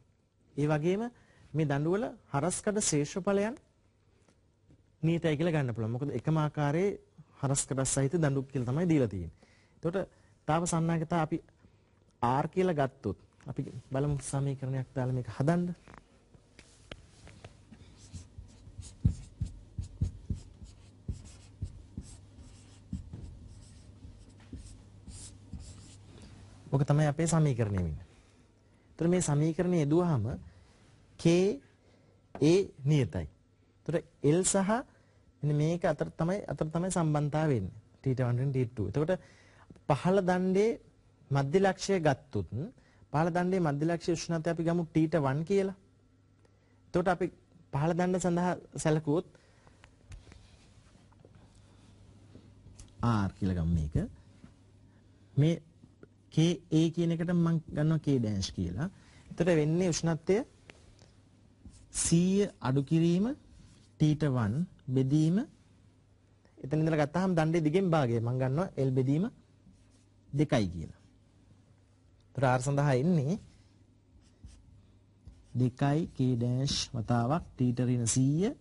ඒ වගේම මේ දඬුවල හරස්කඩ ශේෂඵලයන් නියතයි කියලා ගන්න පුළුවන්. මොකද එකම ආකාරයේ හරස්කඩ සහිත දඬු කියලා තමයි දීලා තියෙන්නේ. එතකොට තාප සන්නාගතා අපි R කියලා ගත්තොත් අපි බලමු සමීකරණයක් දාලා මේක හදන්න. ඕක තමයි අපේ සමීකරණය වෙන්නේ. එතකොට මේ සමීකරණය යෙදුවාම K A නියතයි. එතකොට L සහ මෙන්න මේක අතර තමයි අතර තමයි සම්බන්ධතාව වෙන්නේ. T1 and T2. එතකොට පහළ දණ්ඩේ මධ්‍ය ලක්ෂය ගත්තොත් පහළ දණ්ඩේ මධ්‍ය ලක්ෂය උෂ්ණත්වය අපි ගමු T1 කියලා. එතකොට අපි පහළ දණ්ඩ සඳහා සැලකුවොත් R කියලා ගමු මේක. මේ KA කියන එකට මම ගන්නවා K ඩෑෂ් කියලා. එතකොට වෙන්නේ උෂ්ණත්වය 100 අඩු කිරීම θ1 බෙදීම එතන ඉඳලා ගත්තාම දණ්ඩේ දිගෙන් භාගය මම ගන්නවා L බෙදීම 2යි කියලා. එතකොට R සඳහා එන්නේ 2යි K ඩෑෂ් වතාවක් θ ඍණ 100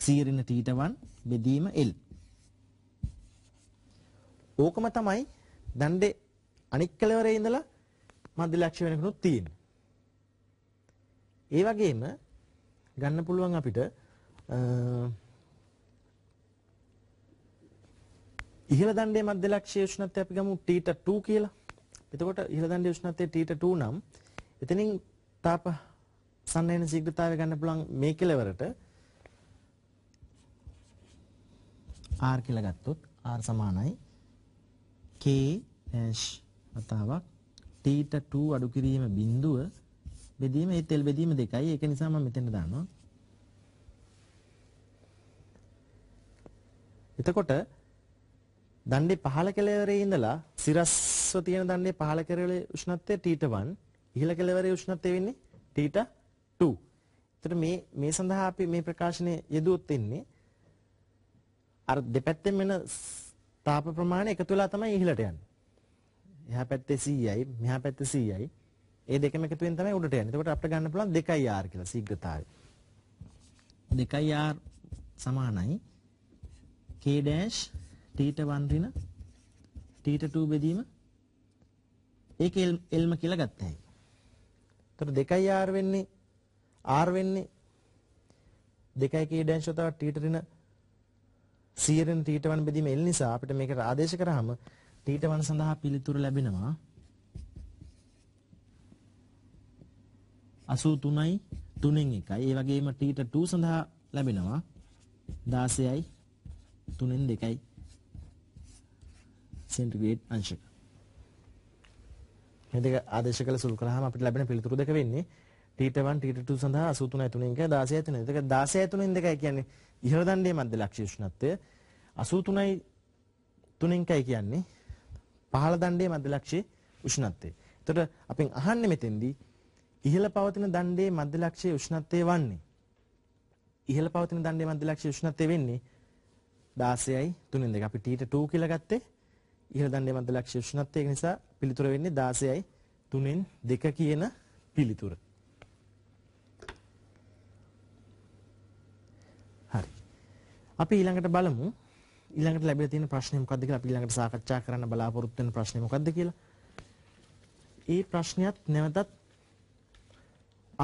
100 ඍණ θ1 බෙදීම L. ඕකම තමයි දණ්ඩේ අනික් කෙළවරේ ඉඳලා මධ්‍යලක්ෂ්‍ය වෙනකනුත් තියෙනවා. ඒ වගේම ගන්න පුළුවන් අපිට ඉහළ දණ්ඩේ මධ්‍යලක්ෂ්‍ය උෂ්ණත්වය අපි ගමු θ2 e කියලා. එතකොට ඉහළ දණ්ඩේ උෂ්ණත්වය θ2 e නම් එතනින් තාප සන්නයන ශීඝ්‍රතාවය ගන්න පුළුවන් මේ කෙළවරට R කියලා ගත්තොත් R සමානයි 0.5 K hash වතාවක් t ට 2 අඩු කිරීම බිඳුව බෙදීම ඒ තෙල් බෙදීම දෙකයි ඒක නිසා මම මෙතන දානවා එතකොට දණ්ඩේ පහළ කෙළවරේ ඉඳලා සිරස්ව තියෙන දණ්ඩේ පහළ කෙළවරේ උෂ්ණත්වය t1 ඉහළ කෙළවරේ උෂ්ණත්වය වෙන්නේ t2 එතකොට මේ මේ සඳහා අපි මේ ප්‍රකාශනය යෙදුවොත් ඉන්නේ අර දෙපැත්තෙන් වෙන තාප ප්‍රමාණය එකතු වෙලා තමයි ඉහළට යන්නේ. එහා පැත්තේ 100යි, මෙහා පැත්තේ 100යි. ඒ දෙකම එකතු වෙන තමයි උඩට යන්නේ. එතකොට අපිට ගන්න පුළුවන් 2R කියලා ශීඝ්‍රතාවය. 2R සමානයි K' θ1 ඍණ θ2 බෙදීම ඒක එල්ම කියලා ගත්තා. එතකොට 2R වෙන්නේ R වෙන්නේ 2K' තව θ ඍණ සියරෙන් තීටවන් බෙදීම එල් නිසා අපිට මේකට ආදේශ කරාම තීටවන් සඳහා පිළිතුරු ලැබෙනවා 83යි 3න් 1යි. ඒ වගේම තීටා 2 සඳහා ලැබෙනවා 16යි 3න් 2යි සෙන්ටිග්‍රේඩ් අංශක. මේ දෙක ආදේශ කළ සුළු කරාම අපිට ලැබෙන පිළිතුරු දෙක වෙන්නේ තීටා 1 තීටා 2 සඳහා 83යි 3න් 1යි 16යි 3න් 2යි. 16යි 3න් 2යි කියන්නේ ඉහළ දණ්ඩේ මධ්‍ය ලක්ෂ්‍ය උෂ්ණත්වය 83යි 3න් කයි කියන්නේ පහළ දණ්ඩේ මධ්‍ය ලක්ෂ්‍ය උෂ්ණත්වය. එතකොට අපෙන් අහන්නේ මෙතෙන්දී ඉහළ පවතින දණ්ඩේ මධ්‍ය ලක්ෂ්‍ය උෂ්ණත්වය වන්නේ ඉහළ පවතින දණ්ඩේ මධ්‍ය ලක්ෂ්‍ය උෂ්ණත්වය වෙන්නේ 16යි 3න් දෙක. අපි ටීට 2 කියලා ගත්තේ ඉහළ දණ්ඩේ මධ්‍ය ලක්ෂ්‍ය උෂ්ණත්වය නිසා පිළිතුර වෙන්නේ 16යි 3න් දෙක කියන පිළිතුර. අපි ඊළඟට බලමු ඊළඟට ලැබිලා තියෙන ප්‍රශ්නේ මොකද්ද කියලා අපි ඊළඟට සාකච්ඡා කරන්න බලාපොරොත්තු වෙන ප්‍රශ්නේ මොකද්ද කියලා. ඒ ප්‍රශ්නයත් නැවතත්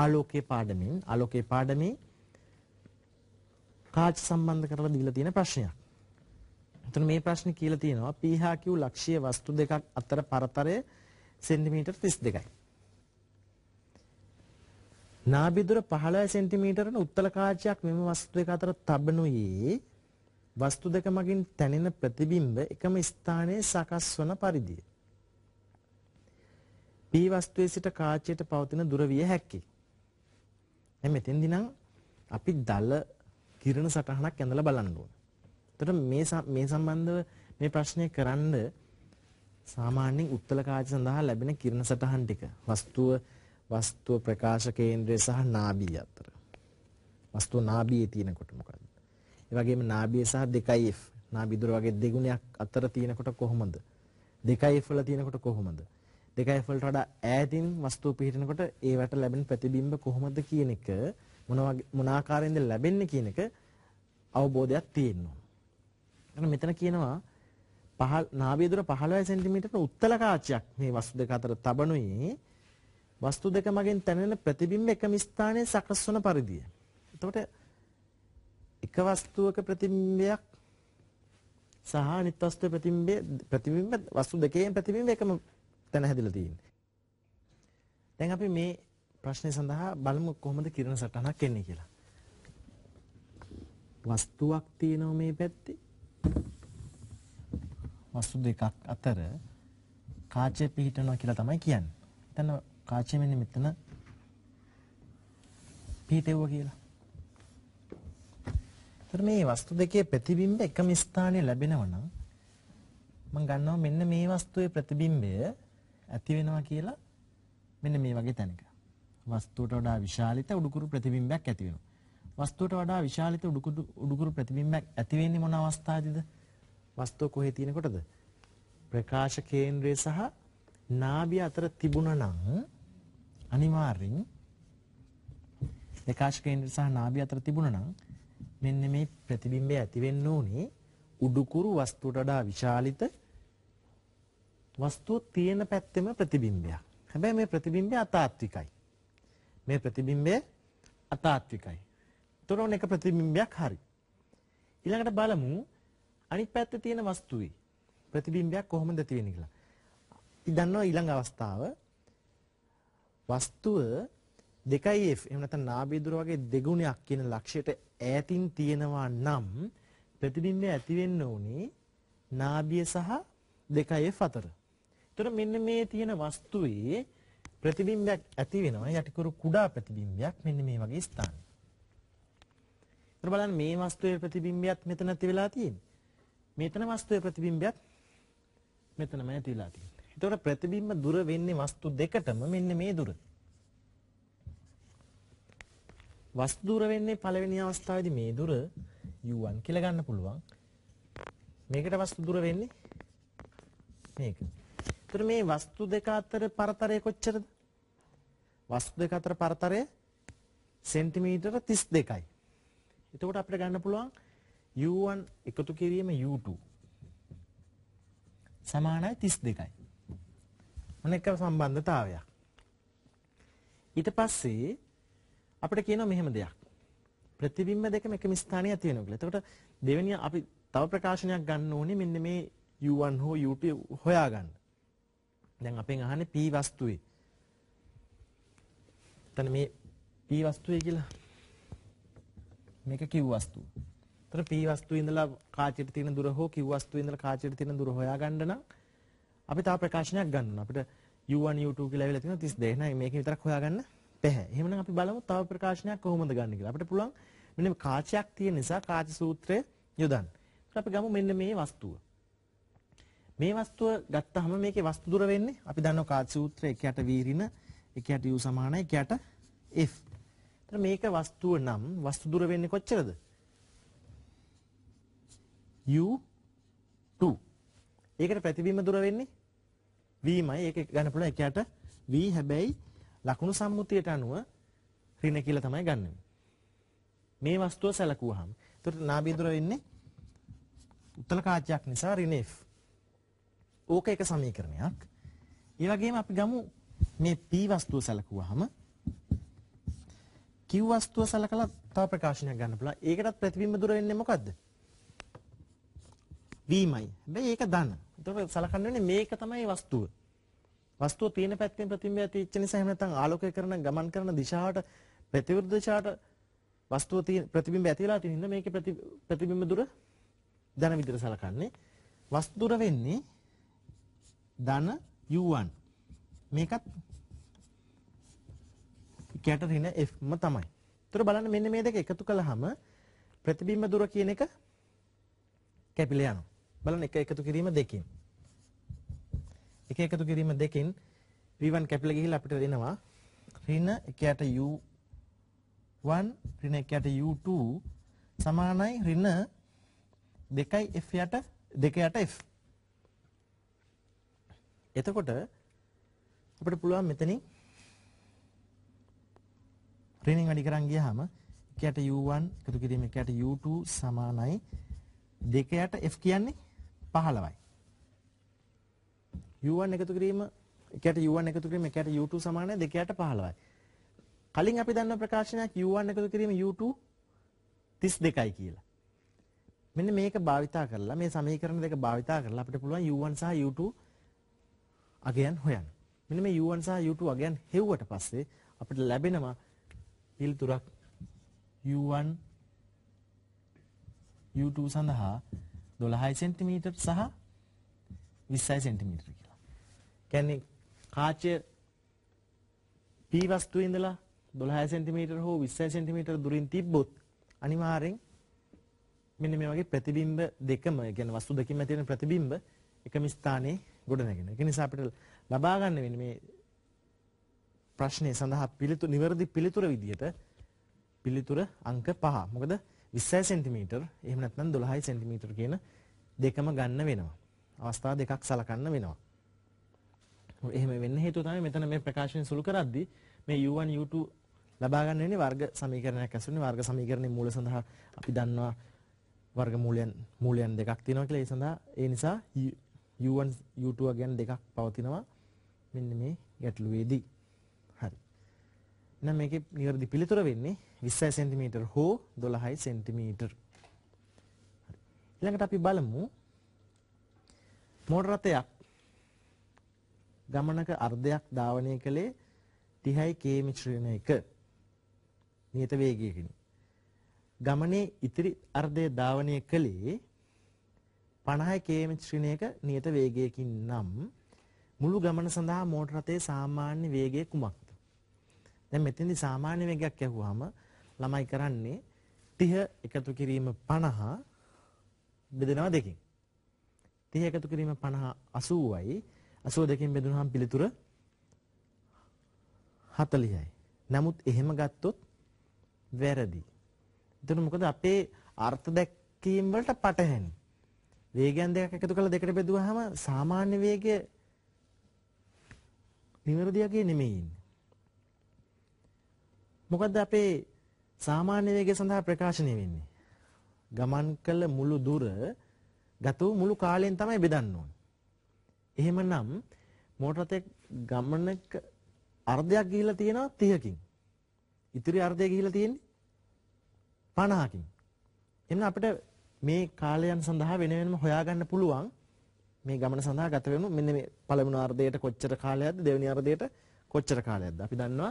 ආලෝකයේ පාඩමින් ආලෝකයේ පාඩමේ කාච සම්බන්ධ කරලා දීලා තියෙන ප්‍රශ්නයක්. එතන මේ ප්‍රශ්නේ කියලා තියෙනවා PHQ ලක්ෂ්‍ය වස්තු දෙකක් අතර පරතරය සෙන්ටිමීටර් 32යි. නාභිදුර 15 සෙන්ටිමීටරන උත්තල කාචයක් මෙම වස්තු දෙක අතර තබනුයේ වස්තු දෙක මගින් තැනෙන ප්‍රතිබිම්බ එකම ස්ථානයේ සකස් වන පරිදිය. P වස්තුවේ සිට කාචයට පවතින දුර විය හැකියි. දැන් මෙතෙන්දී නම් අපි දල කිරණ සටහනක් ඇඳලා බලන්න ඕන. එතකොට මේ මේ සම්බන්ධව මේ ප්‍රශ්නය කරන්න සාමාන්‍යයෙන් උත්තර කාච සඳහා ලැබෙන කිරණ සටහන් ටික වස්තුව වස්තුව ප්‍රකාශ කේන්ද්‍රය සහ නාභිය අතර. වස්තුව නාභියේ තියෙනකොට මොකද්ද? ඒ වගේම නාභිය සහ 2F නාභි දුර වගේ දෙගුණයක් අතර තියෙනකොට කොහොමද? 2F වල තියෙනකොට කොහොමද? 2F වලට වඩා ඈතින් වස්තුව පිහිටනකොට ඒවට ලැබෙන ප්‍රතිබිම්බ කොහොමද කියන එක මොන මොන ආකාරයෙන්ද ලැබෙන්නේ කියන එක අවබෝධයක් තියෙන්න ඕන. එතන මෙතන කියනවා පහළ නාභිය දුර 15 cm උත්තර කාචයක් මේ වස්තු දෙක අතර තබනුයේ වස්තු දෙක මගෙන් තැනෙන ප්‍රතිබිම්බ එකම ස්ථානයේ සකස් වන පරිදි. එතකොට එක වස්තුවක ප්‍රතිබිම්බයක් සහ අනිත් වස්තුවේ ප්‍රතිබිම්බයේ ප්‍රතිබිම්බ වස්තු දෙකේම ප්‍රතිබිම්බ එකම තැන හැදිලා තියෙන්නේ. දැන් අපි මේ ප්‍රශ්නය සඳහා බලමු කොහොමද කිරණ සටහනක් එන්නේ කියලා. වස්තුවක් තියෙනවා මේ පැත්තේ. වස්තු දෙකක් අතර කාචය පිහිටනවා කියලා තමයි කියන්නේ. එතන කාචය මෙන්න මෙතන පිහිටෙව්වා කියලා. ඒතර මේ වස්තු දෙකේ ප්‍රතිබිම්බ එකම ස්ථානයේ ලැබෙනවා නම් මම ගන්නවා මෙන්න මේ වස්තුවේ ප්‍රතිබිම්බය ඇති වෙනවා කියලා මෙන්න මේ වගේ තැනක. වස්තුවට වඩා විශාලිත උඩුකුරු ප්‍රතිබිම්බයක් ඇති වෙනවා. වස්තුවට වඩා විශාලිත උඩුකුරු උඩුකුරු ප්‍රතිබිම්බයක් ඇති වෙන්නේ මොන අවස්ථාවේද? වස්තුව කොහේ තියෙනකොටද? ප්‍රකාශ කේන්ද්‍රය සහ නාභිය අතර තිබුණා නම් අනිවාර්යෙන් ප්‍රකාශ කේන්ද්‍ර සහ නාභිය අතර තිබුණා නම් මෙන්න මේ ප්‍රතිබිම්බය ඇති වෙන්න ඕනේ උඩුකුරු වස්තුවට වඩා විශාලිත වස්තුව තියෙන පැත්තෙම ප්‍රතිබිම්බයක්. හැබැයි මේ ප්‍රතිබිම්බය අතාත්විකයි. මේ ප්‍රතිබිම්බය අතාත්විකයි. ତොරෝන එක ප්‍රතිබිම්බයක් හරි. ඊළඟට බලමු අනිත් පැත්තේ තියෙන වස්තුවේ ප්‍රතිබිම්බයක් කොහොමද තියෙන්නේ කියලා. ඉතින් දන්නවා ඊළඟ අවස්ථාව වස්තුව දෙකයි F එහෙම නැත්නම් නාභිය දුර වගේ දෙගුණයක් කියන ලක්ෂයට ඈතින් තියෙනවා නම් ප්‍රතිබිම්බය ඇති වෙන්න ඕනේ නාභිය සහ දෙකයි F අතර. ඒතර මෙන්න මේ තියෙන වස්තුවේ ප්‍රතිබිම්බයක් ඇති වෙනවා යටිකුරු කුඩා ප්‍රතිබිම්බයක් මෙන්න මේ වගේ ස්ථානයේ. ඒතර බලන්න මේ වස්තුවේ ප්‍රතිබිම්බයත් මෙතන ඇති වෙලා තියෙන්නේ. මෙතන වස්තුවේ ප්‍රතිබිම්බයත් මෙතනම ඇති වෙලා තියෙන්නේ. එතකොට ප්‍රතිබිම්බ දුර වෙන්නේ වස්තු දෙකටම මෙන්න මේ දුර. වස්තු දුර වෙන්නේ පළවෙනි අවස්ථාවේදී මේ දුර u1 කියලා ගන්න පුළුවන්. මේකට වස්තු දුර වෙන්නේ මේක. එතකොට මේ වස්තු දෙක අතර පරතරය කොච්චරද? වස්තු දෙක අතර පරතරය සෙන්ටිමීටර 32යි. එතකොට අපිට ගන්න පුළුවන් u1 එකතු කිරීම u2 සමානයි 32යි. මොන එක්ක සම්බන්ධතාවයක්. ඊට පස්සේ අපිට කියනවා මෙහෙම දෙයක්. ප්‍රතිබිම්බ දෙකම එකම ස්ථානයේ ඇති වෙනවා කියලා. එතකොට දෙවෙනි අපි තව ප්‍රකාශනයක් ගන්න ඕනේ මෙන්න මේ U1 හෝ U2 හොයාගන්න. දැන් අපෙන් අහන්නේ P වස්තුවේ. එතන මේ P වස්තුවේ කියලා මේක Q වස්තුව. එතන P වස්තුවේ ඉඳලා කාචයට තියෙන දුර හෝ Q වස්තුවේ ඉඳලා කාචයට තියෙන දුර හොයාගන්න නම් අපි තා ප්‍රකාශනයක් ගන්න අපිට U1 U2 කියලා ඇවිල්ලා තියෙනවා 32 එහෙනම් මේක විතරක් හොයාගන්න බැහැ. එහෙනම් අපි බලමු තව ප්‍රකාශනයක් කොහොමද ගන්න කියලා. අපිට පුළුවන් මෙන්න මේ කාචයක් තියෙන නිසා කාච සූත්‍රය යොදන්න. අපි ගමු මෙන්න මේ වස්තුව. මේ වස්තුව ගත්තාම මේකේ වස්තු දුර වෙන්නේ අපි දන්නවා කාච සූත්‍රය 1ට වීරින 1ට U සමානයි 1ට F. එතන මේක වස්තුව නම් වස්තු දුර වෙන්නේ කොච්චරද? U 2. ඒකට ප්‍රතිබිම්බ දුර වෙන්නේ වීමයි ඒක ගන්න පුළුවන් එකයට v හැබැයි ලකුණු සම්මුතියට අනුව ඍණ කියලා තමයි ගන්නෙ. මේ වස්තුව සැලකුවාම. එතකොට නාභියදුර වෙන්නේ උත්තල කාචයක් නිසා ඍණ f. ඕක එක සමීකරණයක්. ඒ වගේම අපි ගමු මේ p වස්තුව සැලකුවාම q වස්තුව සැලකලා තව ප්‍රකාශනයක් ගන්න පුළුවන්. ඒකටත් ප්‍රතිබිම්බ දුර වෙන්නේ මොකද්ද? වීමයි. හැබැයි ඒක ධන. ඒතකොට සලකන්න වෙන්නේ මේක තමයි වස්තුව. වස්තුව තියෙන පැත්තෙන් ප්‍රතිබිම්බය තියෙච්ච නිසා එහෙම නැත්නම් ආලෝකය කරන ගමන් කරන දිශාවට ප්‍රතිවිරුද්ධ දිශාවට වස්තුව තියෙන ප්‍රතිබිම්බය ඇතිලා තියෙන හින්දා මේකේ ප්‍රතිබිම්බ දුර ධන විදිහට සලකන්නේ. වස්තු දුර වෙන්නේ ධන u1. මේකත් කැටරින f ම තමයි. ඒතර බලන්න මෙන්න මේ දෙක එකතු කළාම ප්‍රතිබිම්බ දුර කියන එක කැපිලා යනවා. බලන්න එක එකතු කිරීම දෙකින්. එක එකතු කිරීම දෙකින් v1 කැපිලා ගිහිල්ලා අපිට දෙනවා ඍණ 1ට u1 ඍණ 1ට u2 සමානයි ඍණ 2යි f යට 2යට f. එතකොට අපිට පුළුවන් මෙතනින් ඍණින් වැඩි කරන් ගියාම 1ට u1 එකතු කිරීම 1ට u2 සමානයි 2යට f කියන්නේ 15යි. u1 එකතු කිරීම එකට u1 එකතු කිරීම එකට u2 සමානයි 2ට 15යි. කලින් අපි දන්න ප්‍රකාශනයක් u1 එකතු කිරීම u2 32යි කියලා. මෙන්න මේක භාවිතා කරලා මේ සමීකරණ දෙක භාවිතා කරලා අපිට පුළුවන් u1 සහ u2 අගයන් හොයන්න. මෙන්න මේ u1 සහ u2 අගයන් හෙව්වට පස්සේ අපිට ලැබෙනවා පිළිතුරක් u1 u2 සඳහා 12 සෙන්ටිමීටර් සහ 20 සෙන්ටිමීටර් කියලා. කියන්නේ කාචය P වස්තුවේ ඉඳලා 12 සෙන්ටිමීටර් හෝ 20 සෙන්ටිමීටර් දුරින් තිබ්බොත් අනිවාර්යෙන් මෙන්න මේ වගේ ප්‍රතිබිම්බ දෙකම, ඒ කියන්නේ වස්තු දෙකකින් ඇති වෙන ප්‍රතිබිම්බ එකම ස්ථානයේ ගොඩනැගෙන. ඒක නිසා අපිට ලබා ගන්න වෙන්නේ මේ ප්‍රශ්නය සඳහා පිළිතුරු නිවැරදි පිළිතුර විදියට පිළිතුර අංක 5. මොකද 20 සෙන්ටිමීටර් එහෙම නැත්නම් 12 සෙන්ටිමීටර් කියන දෙකම ගන්න වෙනවා. අවස්ථා දෙකක් සලකන්න වෙනවා. එහෙම වෙන්න හේතුව තමයි මෙතන මේ ප්‍රකාශනය සුළු කරද්දී මේ U1 U2 ලබා ගන්න වෙන්නේ වර්ග සමීකරණයක් ඇසුරනේ වර්ග සමීකරණේ මූල සඳහා අපි දන්නවා වර්ග මූලයන් මූලයන් දෙකක් තියෙනවා කියලා ඒ සඳහා ඒ නිසා U1 U2 වගේ දෙකක් පවතිනවා මෙන්න මේ ගැටලුවේදී හරි එහෙනම් මේකේ නිවැරදි පිළිතුර වෙන්නේ 20 සෙන්ටිමීටර් හෝ 12 සෙන්ටිමීටර්. ඊළඟට අපි බලමු මෝටර රථයක් ගමනක අර්ධයක් ධාවනය කළේ 30 කේමි ශ්‍රේණියක නියත වේගයකින්. ගමනේ ඉතිරි අර්ධය ධාවනය කළේ 50 කේමි ශ්‍රේණියක නියත වේගයකින් නම් මුළු ගමන සඳහා මෝටර රථයේ සාමාන්‍ය වේගය කුමක්ද? දැන් මෙතෙන්දි සාමාන්‍ය වේගයක් ඇහුවාම ළමයි කරන්නේ 30 එකතු කිරීම 50 බෙදෙනවා දෙකෙන්. 30 එකතු කිරීම 50 80යි 82කින් බෙදුනහම පිළිතුර 40යි. නමුත් එහෙම ගත්තොත් වැරදි. එතන මොකද අපේ අර්ථ දැක්වීම වලට පටහැනි. වේගයන් දෙකක් එකතු කරලා දෙකට බෙදුවාම සාමාන්‍ය වේගය නිවැරදියගේ නෙමෙයි ඉන්නේ. මොකද්ද අපේ සාමාන්‍ය වේගය සඳහා ප්‍රකාශනය වෙන්නේ. ගමන් කළ මුළු දුර ගත වූ මුළු කාලයෙන් තමයි බෙදන්න ඕනේ. එහෙමනම් මෝටර රථයක ගමනක අර්ධයක් ගිහිලා තියෙනවා 30කින්. ඉතිරි අර්ධය ගිහිලා තියෙන්නේ 50කින්. එන්න අපිට මේ කාලයන් සඳහා වෙන වෙනම හොයාගන්න පුළුවන් මේ ගමන සඳහා ගත වෙමු මෙන්න මේ පළවෙනි අර්ධයට කොච්චර කාලයක්ද දෙවෙනි අර්ධයට කොච්චර කාලයක්ද අපි දන්නවා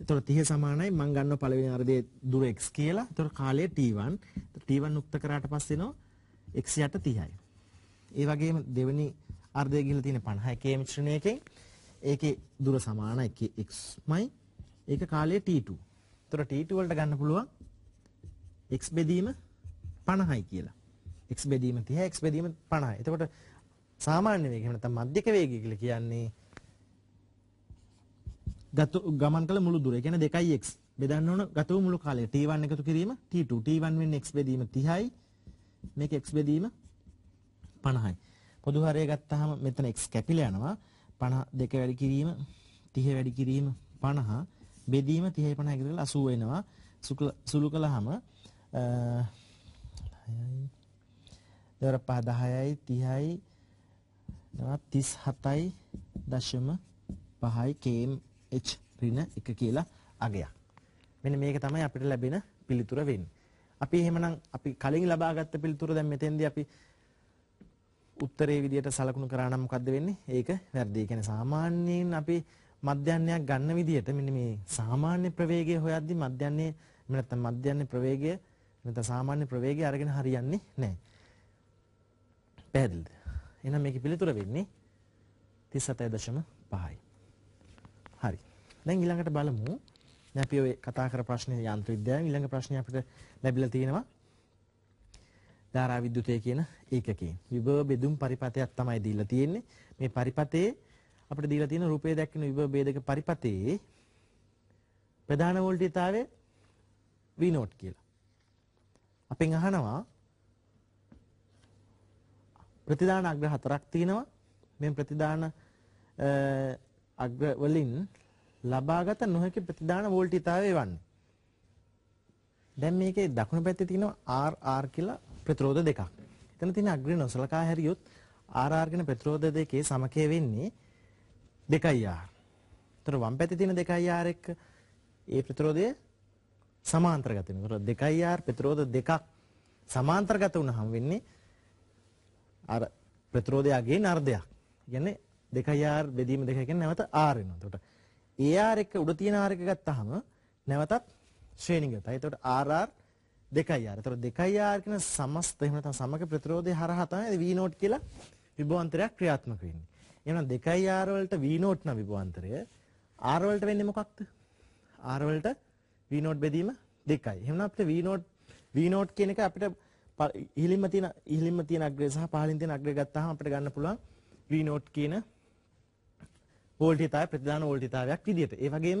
එතකොට 30 සමානයි මම ගන්නවා පළවෙනි අර්ධයේ දුර x කියලා. එතකොට කාලය t1. t1 උක්ත කරාට පස්සේ එනවා x යට 30යි. ඒ වගේම දෙවෙනි අර්ධය ගිහිල්ලා තියෙන 51 කේ මිශ්‍රණයකින් ඒකේ දුර සමාන 1xමයි. ඒක කාලය t2. එතකොට t2 වලට ගන්න පුළුවන් x බෙදීම 50යි කියලා. x බෙදීම 30 x බෙදීම 50යි. එතකොට සාමාන්‍ය වේගය එහෙම නැත්නම් මධ්‍යක වේගය කියලා කියන්නේ ගත ගමන් කළ මුළු දුර. ඒ කියන්නේ 2x බෙදන්න ඕන ගත වූ මුළු කාලය. t1 එකතු කිරීම t2. t1 වෙන x බෙදීම 30යි. මේක x බෙදීම 50යි. පොදු හරය ගත්තාම මෙතන x කැපිලා යනවා. 52 වැඩි කිරීම 30 වැඩි කිරීම 50 බෙදීම 30 50 එකතු කරලා 80 වෙනවා. සුළු කළාම අ 10යි. දවර 5 10යි 30යි 37යි දශම 5යි කේම් H ඍණ 1 කියලා අගයක්. මෙන්න මේක තමයි අපිට ලැබෙන පිළිතුර වෙන්නේ. අපි එහෙමනම් අපි කලින් ලබාගත්ත පිළිතුර දැන් මෙතෙන්දී අපි උත්තරේ විදියට සලකුණු කරා නම් මොකද්ද වෙන්නේ? ඒක වැරදි. ඒ කියන්නේ සාමාන්‍යයෙන් අපි මධ්‍යන්නයක් ගන්න විදියට මෙන්න මේ සාමාන්‍ය ප්‍රවේගය හොයද්දී මධ්‍යන්නේ එහෙම නැත්නම් මධ්‍යන්නේ ප්‍රවේගය නැත්නම් සාමාන්‍ය ප්‍රවේගය අරගෙන හරියන්නේ නැහැ. පැහැදිලිද? එහෙනම් මේකේ පිළිතුර වෙන්නේ 37.5යි. හරි. දැන් ඊළඟට බලමු. දැන් අපි ඔය කතා කර ප්‍රශ්නේ යන්ත්‍ර විද්‍යාවෙන් ඊළඟ ප්‍රශ්නේ අපිට ලැබිලා තියෙනවා. ධාරා විද්‍යුතය කියන ඒකකයෙන්. විභව බෙදුම් පරිපථයක් තමයි දීලා තියෙන්නේ. මේ පරිපථයේ අපිට දීලා තියෙන රූපයේ දක්වන විභව බෙදක පරිපථයේ ප්‍රධාන වෝල්ටීයතාවය V0 කියලා. අපෙන් අහනවා ප්‍රතිදාන අග්‍ර හතරක් තියෙනවා. මේ ප්‍රතිදාන අග්‍ර වලින් ලබාගත නොහැකි ප්‍රතිදාන වෝල්ටීතාවය වන්නේ. දැන් මේකේ දකුණු පැත්තේ තියෙනවා RR කියලා ප්‍රතිරෝධ දෙකක්. එතන තියෙන අග්‍ර නොසලකා හැරියොත් RR කියන ප්‍රතිරෝධ දෙකේ සමකය වෙන්නේ 2R. එතන වම් පැත්තේ තියෙන 2R එක්ක ඒ ප්‍රතිරෝධය සමාන්තරගත වෙනවා. ඒතර 2R ප්‍රතිරෝධ දෙකක් සමාන්තරගත වුණාම වෙන්නේ අර ප්‍රතිරෝධයේ අගේ නර්ධයක්. කියන්නේ 2R බෙදීම 2 කියන්නේ නැවත R වෙනවා. එතකොට AR එක උඩ තියෙන R එක ගත්තාම නැවතත් ශ්‍රේණිගතයි. එතකොට RR 2R. එතකොට 2R කියන සමස්ත එහෙම නැත්නම් සමක ප්‍රතිරෝධය හරහා තමයි V note කියලා විභවාන්තරයක් ක්‍රියාත්මක වෙන්නේ. එහෙනම් 2R වලට V note නම් විභවාන්තරය R වලට වෙන්නේ මොකක්ද? R වලට V note බෙදීම 2යි. එහෙනම් අපිට V note V note කියන එක අපිට ඉහළින්ම තියෙන ඉහළින්ම තියෙන අග්‍රය සහ පහළින් තියෙන අග්‍රය ගත්තාම අපිට ගන්න පුළුවන් V note කියන වෝල්ටිතාවය ප්‍රතිදාන වෝල්ටිතාවයක් විදිහට. ඒ වගේම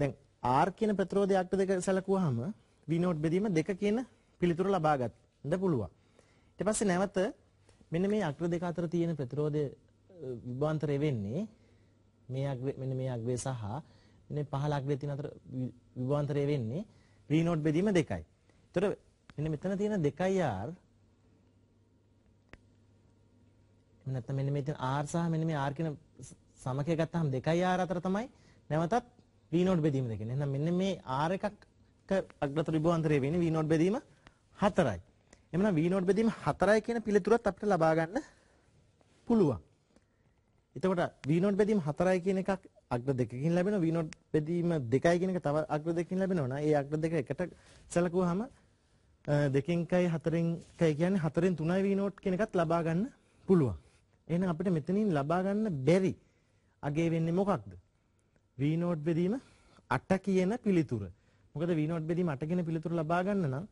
දැන් R කියන ප්‍රතිරෝධයක්ට දෙක සැලකුවාම V නෝට් බෙදීම දෙක කියන පිළිතුර ලබා ගන්න පුළුවන්. ඊට පස්සේ නැවත මෙන්න මේ අග්‍ර දෙක අතර තියෙන ප්‍රතිරෝධය විභාන්තරය වෙන්නේ මේ අග්‍රේ මෙන්න මේ අග්‍රේ සහ මෙන්න පහළ අග්‍රේ තියෙන අතර විභාන්තරය වෙන්නේ V නෝට් බෙදීම දෙකයි. ඒතර මෙන්න මෙතන තියෙන 2R නැත්නම් මෙන්න මේ තියෙන R සහ මෙන්න මේ R කියන සමකය ගත්තාම 2R අතර තමයි නැවතත් V නෝඩ් බෙදීම දෙක. එහෙනම් මෙන්න මේ R එකක අග්‍රත ත්‍රිභුවන්තරය වෙන්නේ V නෝඩ් බෙදීම 4යි. එමනම් V නෝඩ් බෙදීම 4යි කියන පිළිතුරත් අපිට ලබා ගන්න පුළුවන්. එතකොට V නෝඩ් බෙදීම 4යි කියන එකක් අග්‍ර දෙකකින් ලැබෙනවා V නෝඩ් බෙදීම 2යි කියන එක තව අග්‍ර දෙකකින් ලැබෙනවා නා. ඒ අග්‍ර දෙක එකට සැලකුවාම දෙකෙන් කයි හතරෙන් කයි කියන්නේ හතරෙන් තුනයි V නෝඩ් කියන එකත් ලබා ගන්න පුළුවන්. එහෙනම් අපිට මෙතනින් ලබා ගන්න බැරි අගේ වෙන්නේ මොකක්ද? V නෝඩ් බෙදීම 8 කියන පිළිතුර. මොකද V නෝඩ් බෙදීම 8 කියන පිළිතුර ලබා ගන්න නම්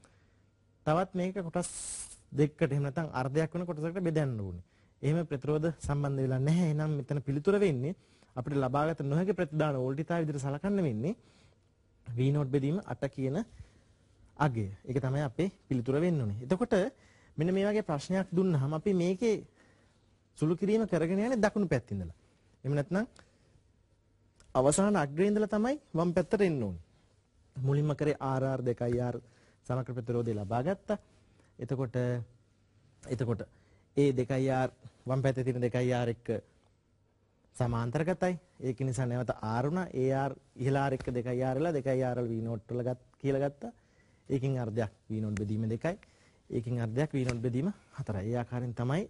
තවත් මේක කොටස් දෙකකට එහෙම නැත්නම් අර්ධයක් වෙන කොටසකට බෙදන්න ඕනේ. එහෙම ප්‍රතිරෝධ සම්බන්ධ වෙලා නැහැ. එහෙනම් මෙතන පිළිතුර වෙන්නේ අපිට ලබාගත නොහැකි ප්‍රතිදාන ඕල්ටිතා විදිහට සලකන්න වෙන්නේ V නෝඩ් බෙදීම 8 කියන අගය. ඒක තමයි අපේ පිළිතුර වෙන්න ඕනේ. එතකොට මෙන්න මේ වගේ ප්‍රශ්නයක් දුන්නාම අපි මේකේ සුළු කිරීම කරගෙන යන්නේ දකුණු පැත්තින්දලා. එහෙම නැත්නම් අවසාන අග්‍රේ ඉඳලා තමයි වම් පැත්තට එන්න ඕනේ. මුලින්ම කරේ RR2IR සමකර ප්‍රතිරෝධය ලබා ගත්තා. එතකොට එතකොට ඒ 2IR වම් පැත්තේ තියෙන 2IR එක්ක සමාන්තරගතයි. ඒක නිසා නැවත R උනා. AR ඉහළ R එක්ක 2IR වෙලා 2IR වල V0 වල ගත් කියලා ගත්තා. ඒකෙන් අර්ධයක් V0 බෙදීම දෙකයි. ඒකෙන් අර්ධයක් V0 බෙදීම හතරයි. ඒ ආකාරයෙන් තමයි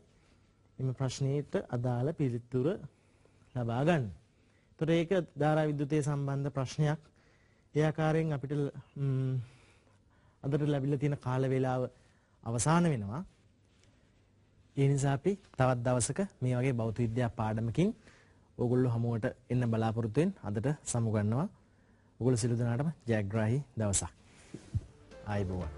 එම ප්‍රශ්නෙට අදාළ පිළිතුර ලබා ගන්න. එතකොට ඒක ධාරා විද්‍යුතය සම්බන්ධ ප්‍රශ්නයක්. ඒ ආකාරයෙන් අපිට අදට ලැබිලා තියෙන කාල වේලාව අවසන් වෙනවා. ඒ නිසා අපි තවත් දවසක මේ වගේ භෞතික විද්‍යා පාඩමකින් ඕගොල්ලෝ හමුවට එන්න බලාපොරොත්තු වෙන අදට සමුගන්නවා. ඔගොල්ලෝ සිළු දෙනාටම ජයග්‍රාහී දවසක්. ආයුබෝවන්.